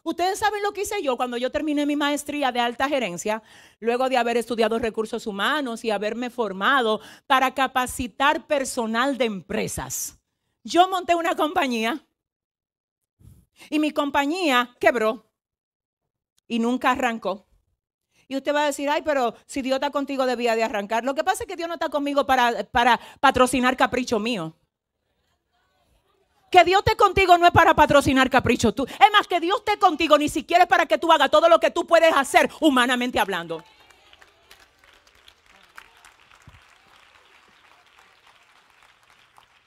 Ustedes saben lo que hice yo cuando yo terminé mi maestría de alta gerencia, luego de haber estudiado recursos humanos y haberme formado para capacitar personal de empresas. Yo monté una compañía y mi compañía quebró y nunca arrancó. Y usted va a decir, ay, pero si Dios está contigo debía de arrancar. Lo que pasa es que Dios no está conmigo para, para patrocinar capricho mío. Que Dios esté contigo no es para patrocinar capricho. Tú, es más, que Dios esté contigo ni siquiera es para que tú hagas todo lo que tú puedes hacer humanamente hablando.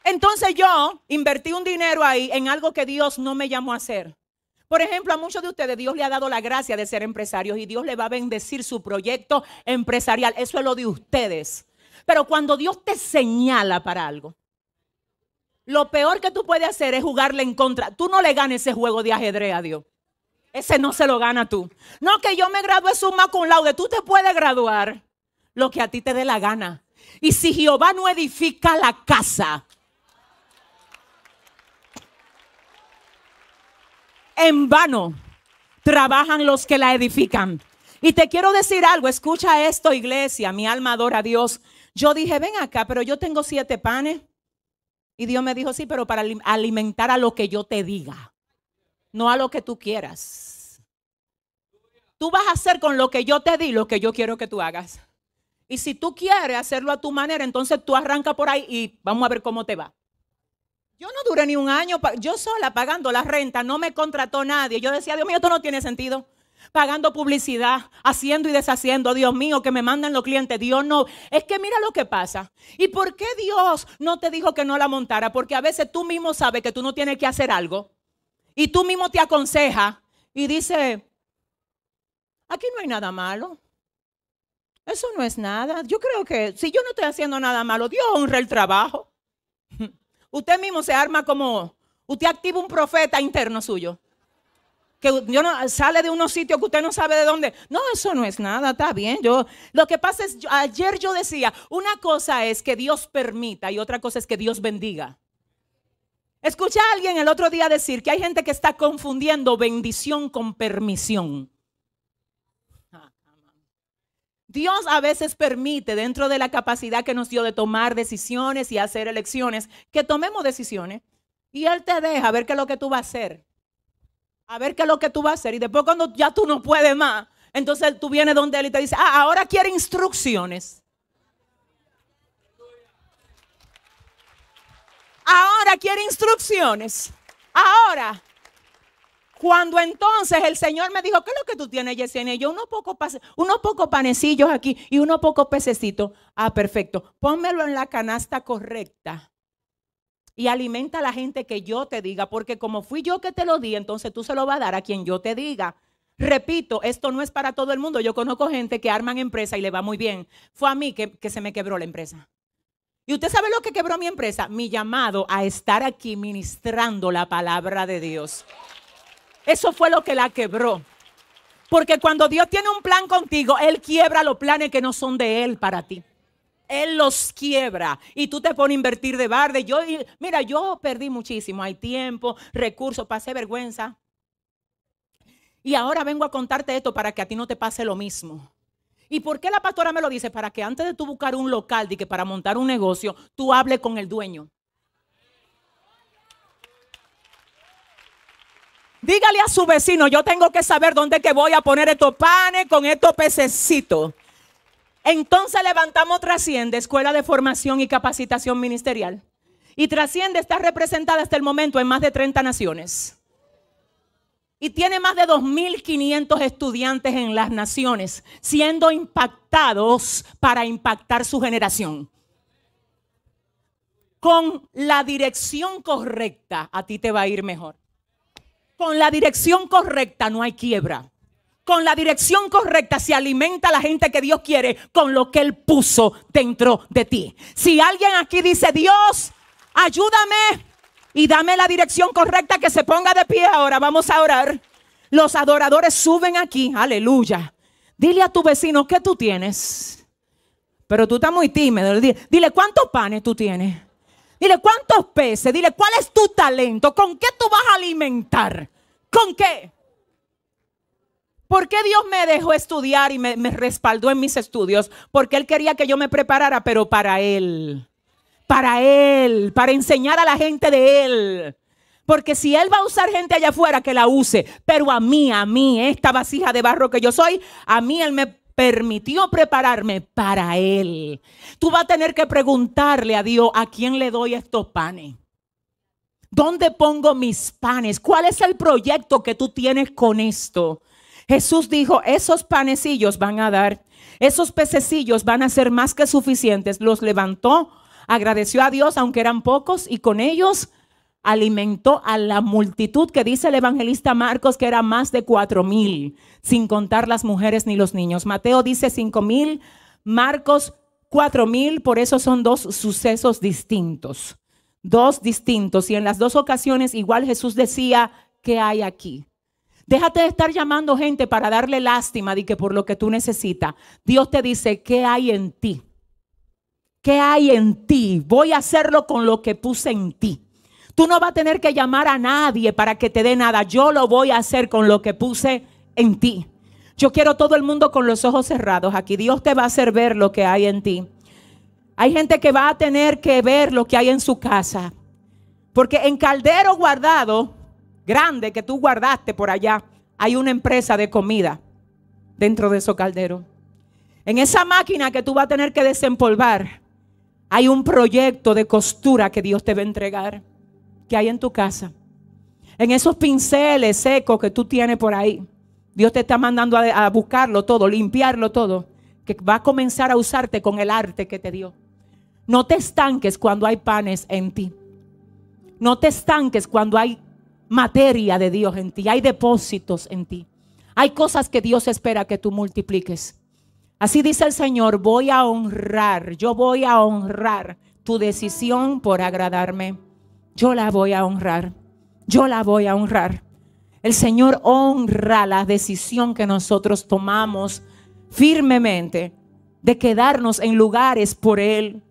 Entonces yo invertí un dinero ahí en algo que Dios no me llamó a hacer. Por ejemplo, a muchos de ustedes Dios le ha dado la gracia de ser empresarios y Dios le va a bendecir su proyecto empresarial. Eso es lo de ustedes. Pero cuando Dios te señala para algo, lo peor que tú puedes hacer es jugarle en contra. Tú no le ganes ese juego de ajedrez a Dios. Ese no se lo gana tú. No, que yo me gradué suma con laude. Tú te puedes graduar lo que a ti te dé la gana. Y si Jehová no edifica la casa, en vano trabajan los que la edifican. Y te quiero decir algo, escucha esto iglesia, mi alma adora a Dios. Yo dije, ven acá, pero yo tengo siete panes y Dios me dijo, sí, pero para alimentar a lo que yo te diga, no a lo que tú quieras. Tú vas a hacer con lo que yo te di lo que yo quiero que tú hagas. Y si tú quieres hacerlo a tu manera, entonces tú arranca por ahí y vamos a ver cómo te va. Yo no duré ni un año, yo sola pagando la renta, no me contrató nadie. Yo decía, Dios mío, esto no tiene sentido pagando publicidad, haciendo y deshaciendo. Dios mío, que me mandan los clientes. Dios no. Es que mira lo que pasa. ¿Y por qué Dios no te dijo que no la montara? Porque a veces tú mismo sabes que tú no tienes que hacer algo. Y tú mismo te aconseja y dice aquí no hay nada malo. Eso no es nada. Yo creo que si yo no estoy haciendo nada malo, Dios honra el trabajo. Usted mismo se arma como, usted activa un profeta interno suyo yo no, sale de unos sitios que usted no sabe de dónde. No, eso no es nada, está bien. Yo, lo que pasa es, ayer yo decía, una cosa es que Dios permita y otra cosa es que Dios bendiga. Escuché a alguien el otro día decir que hay gente que está confundiendo bendición con permisión. Dios a veces permite, dentro de la capacidad que nos dio de tomar decisiones y hacer elecciones, que tomemos decisiones. Y Él te deja ver qué es lo que tú vas a hacer a ver qué es lo que tú vas a hacer. Y después cuando ya tú no puedes más, entonces tú vienes donde él y te dice, ah, ahora quiere instrucciones. Ahora quiere instrucciones. Ahora. Cuando entonces el Señor me dijo, ¿qué es lo que tú tienes, Yesenia? yo, unos pocos, unos pocos panecillos aquí y unos pocos pececitos. Ah, perfecto. Pónmelo en la canasta correcta y alimenta a la gente que yo te diga, porque como fui yo que te lo di, entonces tú se lo vas a dar a quien yo te diga. Repito, esto no es para todo el mundo. Yo conozco gente que arman empresa y le va muy bien. Fue a mí que, que se me quebró la empresa. ¿Y usted sabe lo que quebró mi empresa? Mi llamado a estar aquí ministrando la palabra de Dios. Eso fue lo que la quebró. Porque cuando Dios tiene un plan contigo, Él quiebra los planes que no son de Él para ti. Él los quiebra y tú te pones a invertir de barde. Yo, mira, yo perdí muchísimo. Hay tiempo, recursos, pasé vergüenza. Y ahora vengo a contarte esto para que a ti no te pase lo mismo. ¿Y por qué la pastora me lo dice? Para que antes de tú buscar un local y que para montar un negocio, tú hables con el dueño. Dígale a su vecino, yo tengo que saber dónde que voy a poner estos panes con estos pececitos. Entonces levantamos Trasciende, Escuela de Formación y Capacitación Ministerial. Y Trasciende está representada hasta el momento en más de 30 naciones. Y tiene más de 2.500 estudiantes en las naciones siendo impactados para impactar su generación. Con la dirección correcta a ti te va a ir mejor. Con la dirección correcta no hay quiebra con la dirección correcta se alimenta la gente que Dios quiere con lo que Él puso dentro de ti. Si alguien aquí dice, Dios, ayúdame y dame la dirección correcta que se ponga de pie ahora, vamos a orar. Los adoradores suben aquí, aleluya. Dile a tu vecino, que tú tienes? Pero tú estás muy tímido. Dile, ¿cuántos panes tú tienes? Dile, ¿cuántos peces? Dile, ¿cuál es tu talento? ¿Con qué tú vas a alimentar? ¿Con qué? ¿Por qué Dios me dejó estudiar y me, respaldó en mis estudios? Porque Él quería que yo me preparara, pero para Él. Para Él, para enseñar a la gente de Él. Porque si Él va a usar gente allá afuera, que la use. Pero a mí, a mí, esta vasija de barro que yo soy, a mí Él me permitió prepararme para Él. Tú vas a tener que preguntarle a Dios, ¿a quién le doy estos panes? ¿Dónde pongo mis panes? ¿Cuál es el proyecto que tú tienes con esto? Jesús dijo, esos panecillos van a dar, esos pececillos van a ser más que suficientes. Los levantó, agradeció a Dios, aunque eran pocos, y con ellos alimentó a la multitud que dice el evangelista Marcos que era más de cuatro mil, sin contar las mujeres ni los niños. Mateo dice cinco mil, Marcos cuatro mil, por eso son dos sucesos distintos, dos distintos. Y en las dos ocasiones igual Jesús decía, ¿qué hay aquí? Déjate de estar llamando gente para darle lástima de que por lo que tú necesitas. Dios te dice, ¿qué hay en ti? ¿Qué hay en ti? Voy a hacerlo con lo que puse en ti. Tú no vas a tener que llamar a nadie para que te dé nada. Yo lo voy a hacer con lo que puse en ti. Yo quiero todo el mundo con los ojos cerrados aquí. Dios te va a hacer ver lo que hay en ti. Hay gente que va a tener que ver lo que hay en su casa. Porque en caldero guardado grande que tú guardaste por allá, hay una empresa de comida dentro de esos calderos. En esa máquina que tú vas a tener que desempolvar, hay un proyecto de costura que Dios te va a entregar, que hay en tu casa. En esos pinceles secos que tú tienes por ahí, Dios te está mandando a, buscarlo todo, limpiarlo todo, que va a comenzar a usarte con el arte que te dio. No te estanques cuando hay panes en ti. No te estanques cuando hay materia de Dios en ti, hay depósitos en ti. Hay cosas que Dios espera que tú multipliques. Así dice el Señor, voy a honrar, yo voy a honrar tu decisión por agradarme. Yo la voy a honrar, yo la voy a honrar. El Señor honra la decisión que nosotros tomamos firmemente de quedarnos en lugares por Él,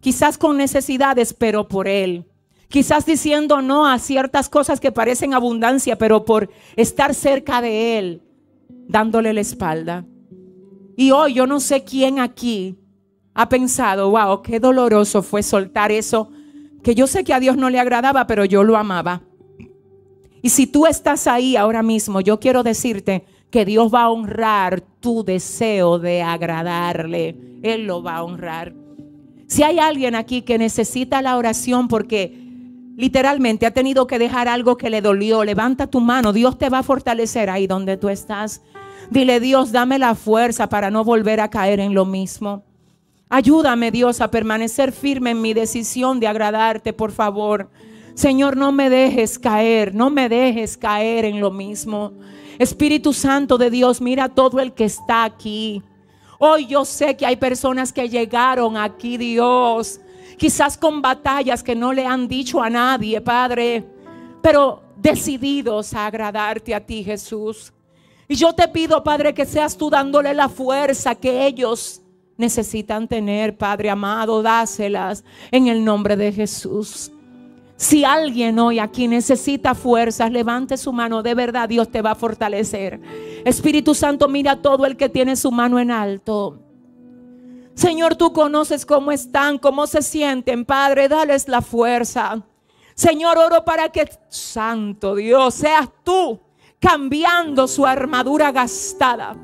quizás con necesidades, pero por Él. Quizás diciendo no a ciertas cosas que parecen abundancia, pero por estar cerca de Él, dándole la espalda. Y hoy yo no sé quién aquí ha pensado, wow, qué doloroso fue soltar eso que yo sé que a Dios no le agradaba, pero yo lo amaba. Y si tú estás ahí ahora mismo, yo quiero decirte que Dios va a honrar tu deseo de agradarle. Él lo va a honrar. Si hay alguien aquí que necesita la oración porque literalmente ha tenido que dejar algo que le dolió, levanta tu mano, Dios te va a fortalecer ahí donde tú estás. Dile, Dios, dame la fuerza para no volver a caer en lo mismo. Ayúdame, Dios, a permanecer firme en mi decisión de agradarte, por favor. Señor, no me dejes caer, no me dejes caer en lo mismo. Espíritu Santo de Dios, mira todo el que está aquí. Hoy yo sé que hay personas que llegaron aquí, Dios quizás con batallas que no le han dicho a nadie, Padre, pero decididos a agradarte a ti, Jesús. Y yo te pido, Padre, que seas tú dándole la fuerza que ellos necesitan tener, Padre amado, dáselas en el nombre de Jesús. Si alguien hoy aquí necesita fuerzas, levante su mano. De verdad, Dios te va a fortalecer. Espíritu Santo, mira todo el que tiene su mano en alto. Señor, tú conoces cómo están, cómo se sienten, Padre, dales la fuerza. Señor, oro para que, Santo Dios, seas tú cambiando su armadura gastada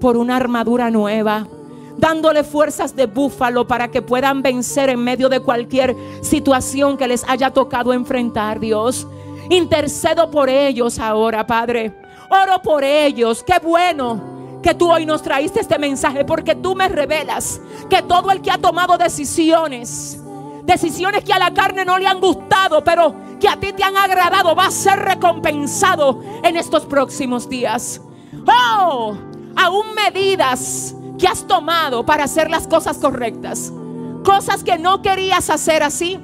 por una armadura nueva, dándole fuerzas de búfalo para que puedan vencer en medio de cualquier situación que les haya tocado enfrentar, Dios. Intercedo por ellos ahora, Padre. Oro por ellos. Qué bueno que tú hoy nos traíste este mensaje, porque tú me revelas que todo el que ha tomado decisiones, decisiones que a la carne no le han gustado, pero que a ti te han agradado, va a ser recompensado en estos próximos días. Oh, aún medidas que has tomado para hacer las cosas correctas, cosas que no querías hacer así,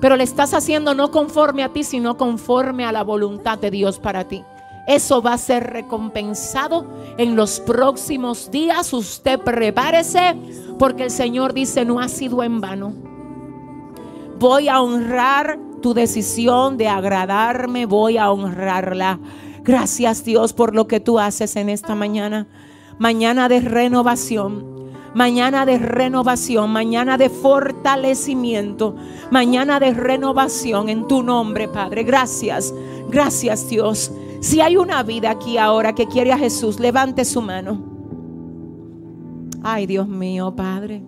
pero le estás haciendo no conforme a ti, sino conforme a la voluntad de Dios para ti. Eso va a ser recompensado en los próximos días. Usted prepárese porque el Señor dice, no ha sido en vano. Voy a honrar tu decisión de agradarme, voy a honrarla. Gracias Dios por lo que tú haces en esta mañana. Mañana de renovación mañana de renovación, mañana de fortalecimiento, mañana de renovación en tu nombre, Padre. Gracias, gracias Dios. Si hay una vida aquí ahora que quiere a Jesús, levante su mano. Ay, Dios mío, Padre.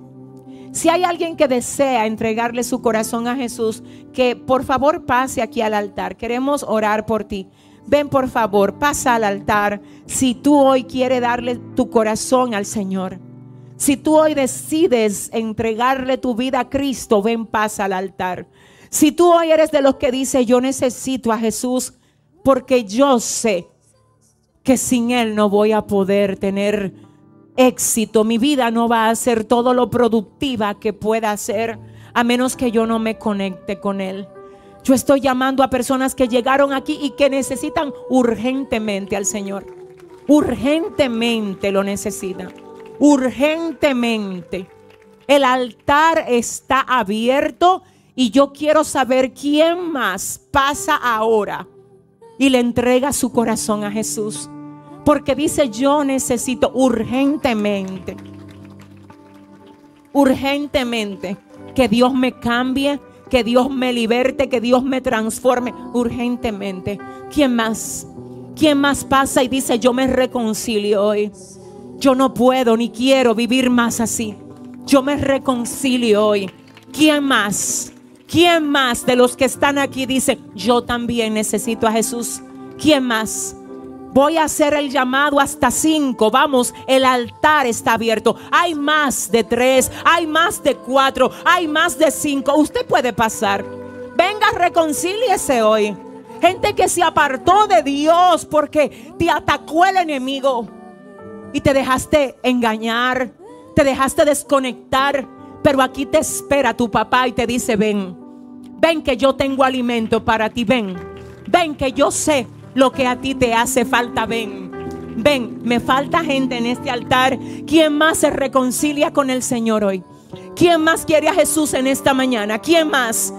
Si hay alguien que desea entregarle su corazón a Jesús, que por favor pase aquí al altar. Queremos orar por ti. Ven por favor, pasa al altar si tú hoy quieres darle tu corazón al Señor. Si tú hoy decides entregarle tu vida a Cristo, ven, pasa al altar. Si tú hoy eres de los que dice, yo necesito a Jesús, porque yo sé que sin Él no voy a poder tener éxito. Mi vida no va a ser todo lo productiva que pueda ser a menos que yo no me conecte con Él. Yo estoy llamando a personas que llegaron aquí y que necesitan urgentemente al Señor. Urgentemente lo necesitan. Urgentemente. El altar está abierto y yo quiero saber quién más pasa ahora y le entrega su corazón a Jesús. Porque dice, yo necesito urgentemente, urgentemente que Dios me cambie, que Dios me liberte, que Dios me transforme, urgentemente. ¿Quién más? ¿Quién más pasa y dice, yo me reconcilio hoy? Yo no puedo ni quiero vivir más así. Yo me reconcilio hoy. ¿Quién más? ¿Quién más de los que están aquí dice, yo también necesito a Jesús? ¿Quién más? Voy a hacer el llamado hasta cinco. Vamos, el altar está abierto. Hay más de tres, hay más de cuatro, hay más de cinco. Usted puede pasar. Venga, reconcíliese hoy. Gente que se apartó de Dios porque te atacó el enemigo y te dejaste engañar, te dejaste desconectar. Pero aquí te espera tu papá y te dice, ven, Ven que yo tengo alimento para ti, ven. Ven que yo sé lo que a ti te hace falta, ven. Ven, me falta gente en este altar. ¿Quién más se reconcilia con el Señor hoy? ¿Quién más quiere a Jesús en esta mañana? ¿Quién más?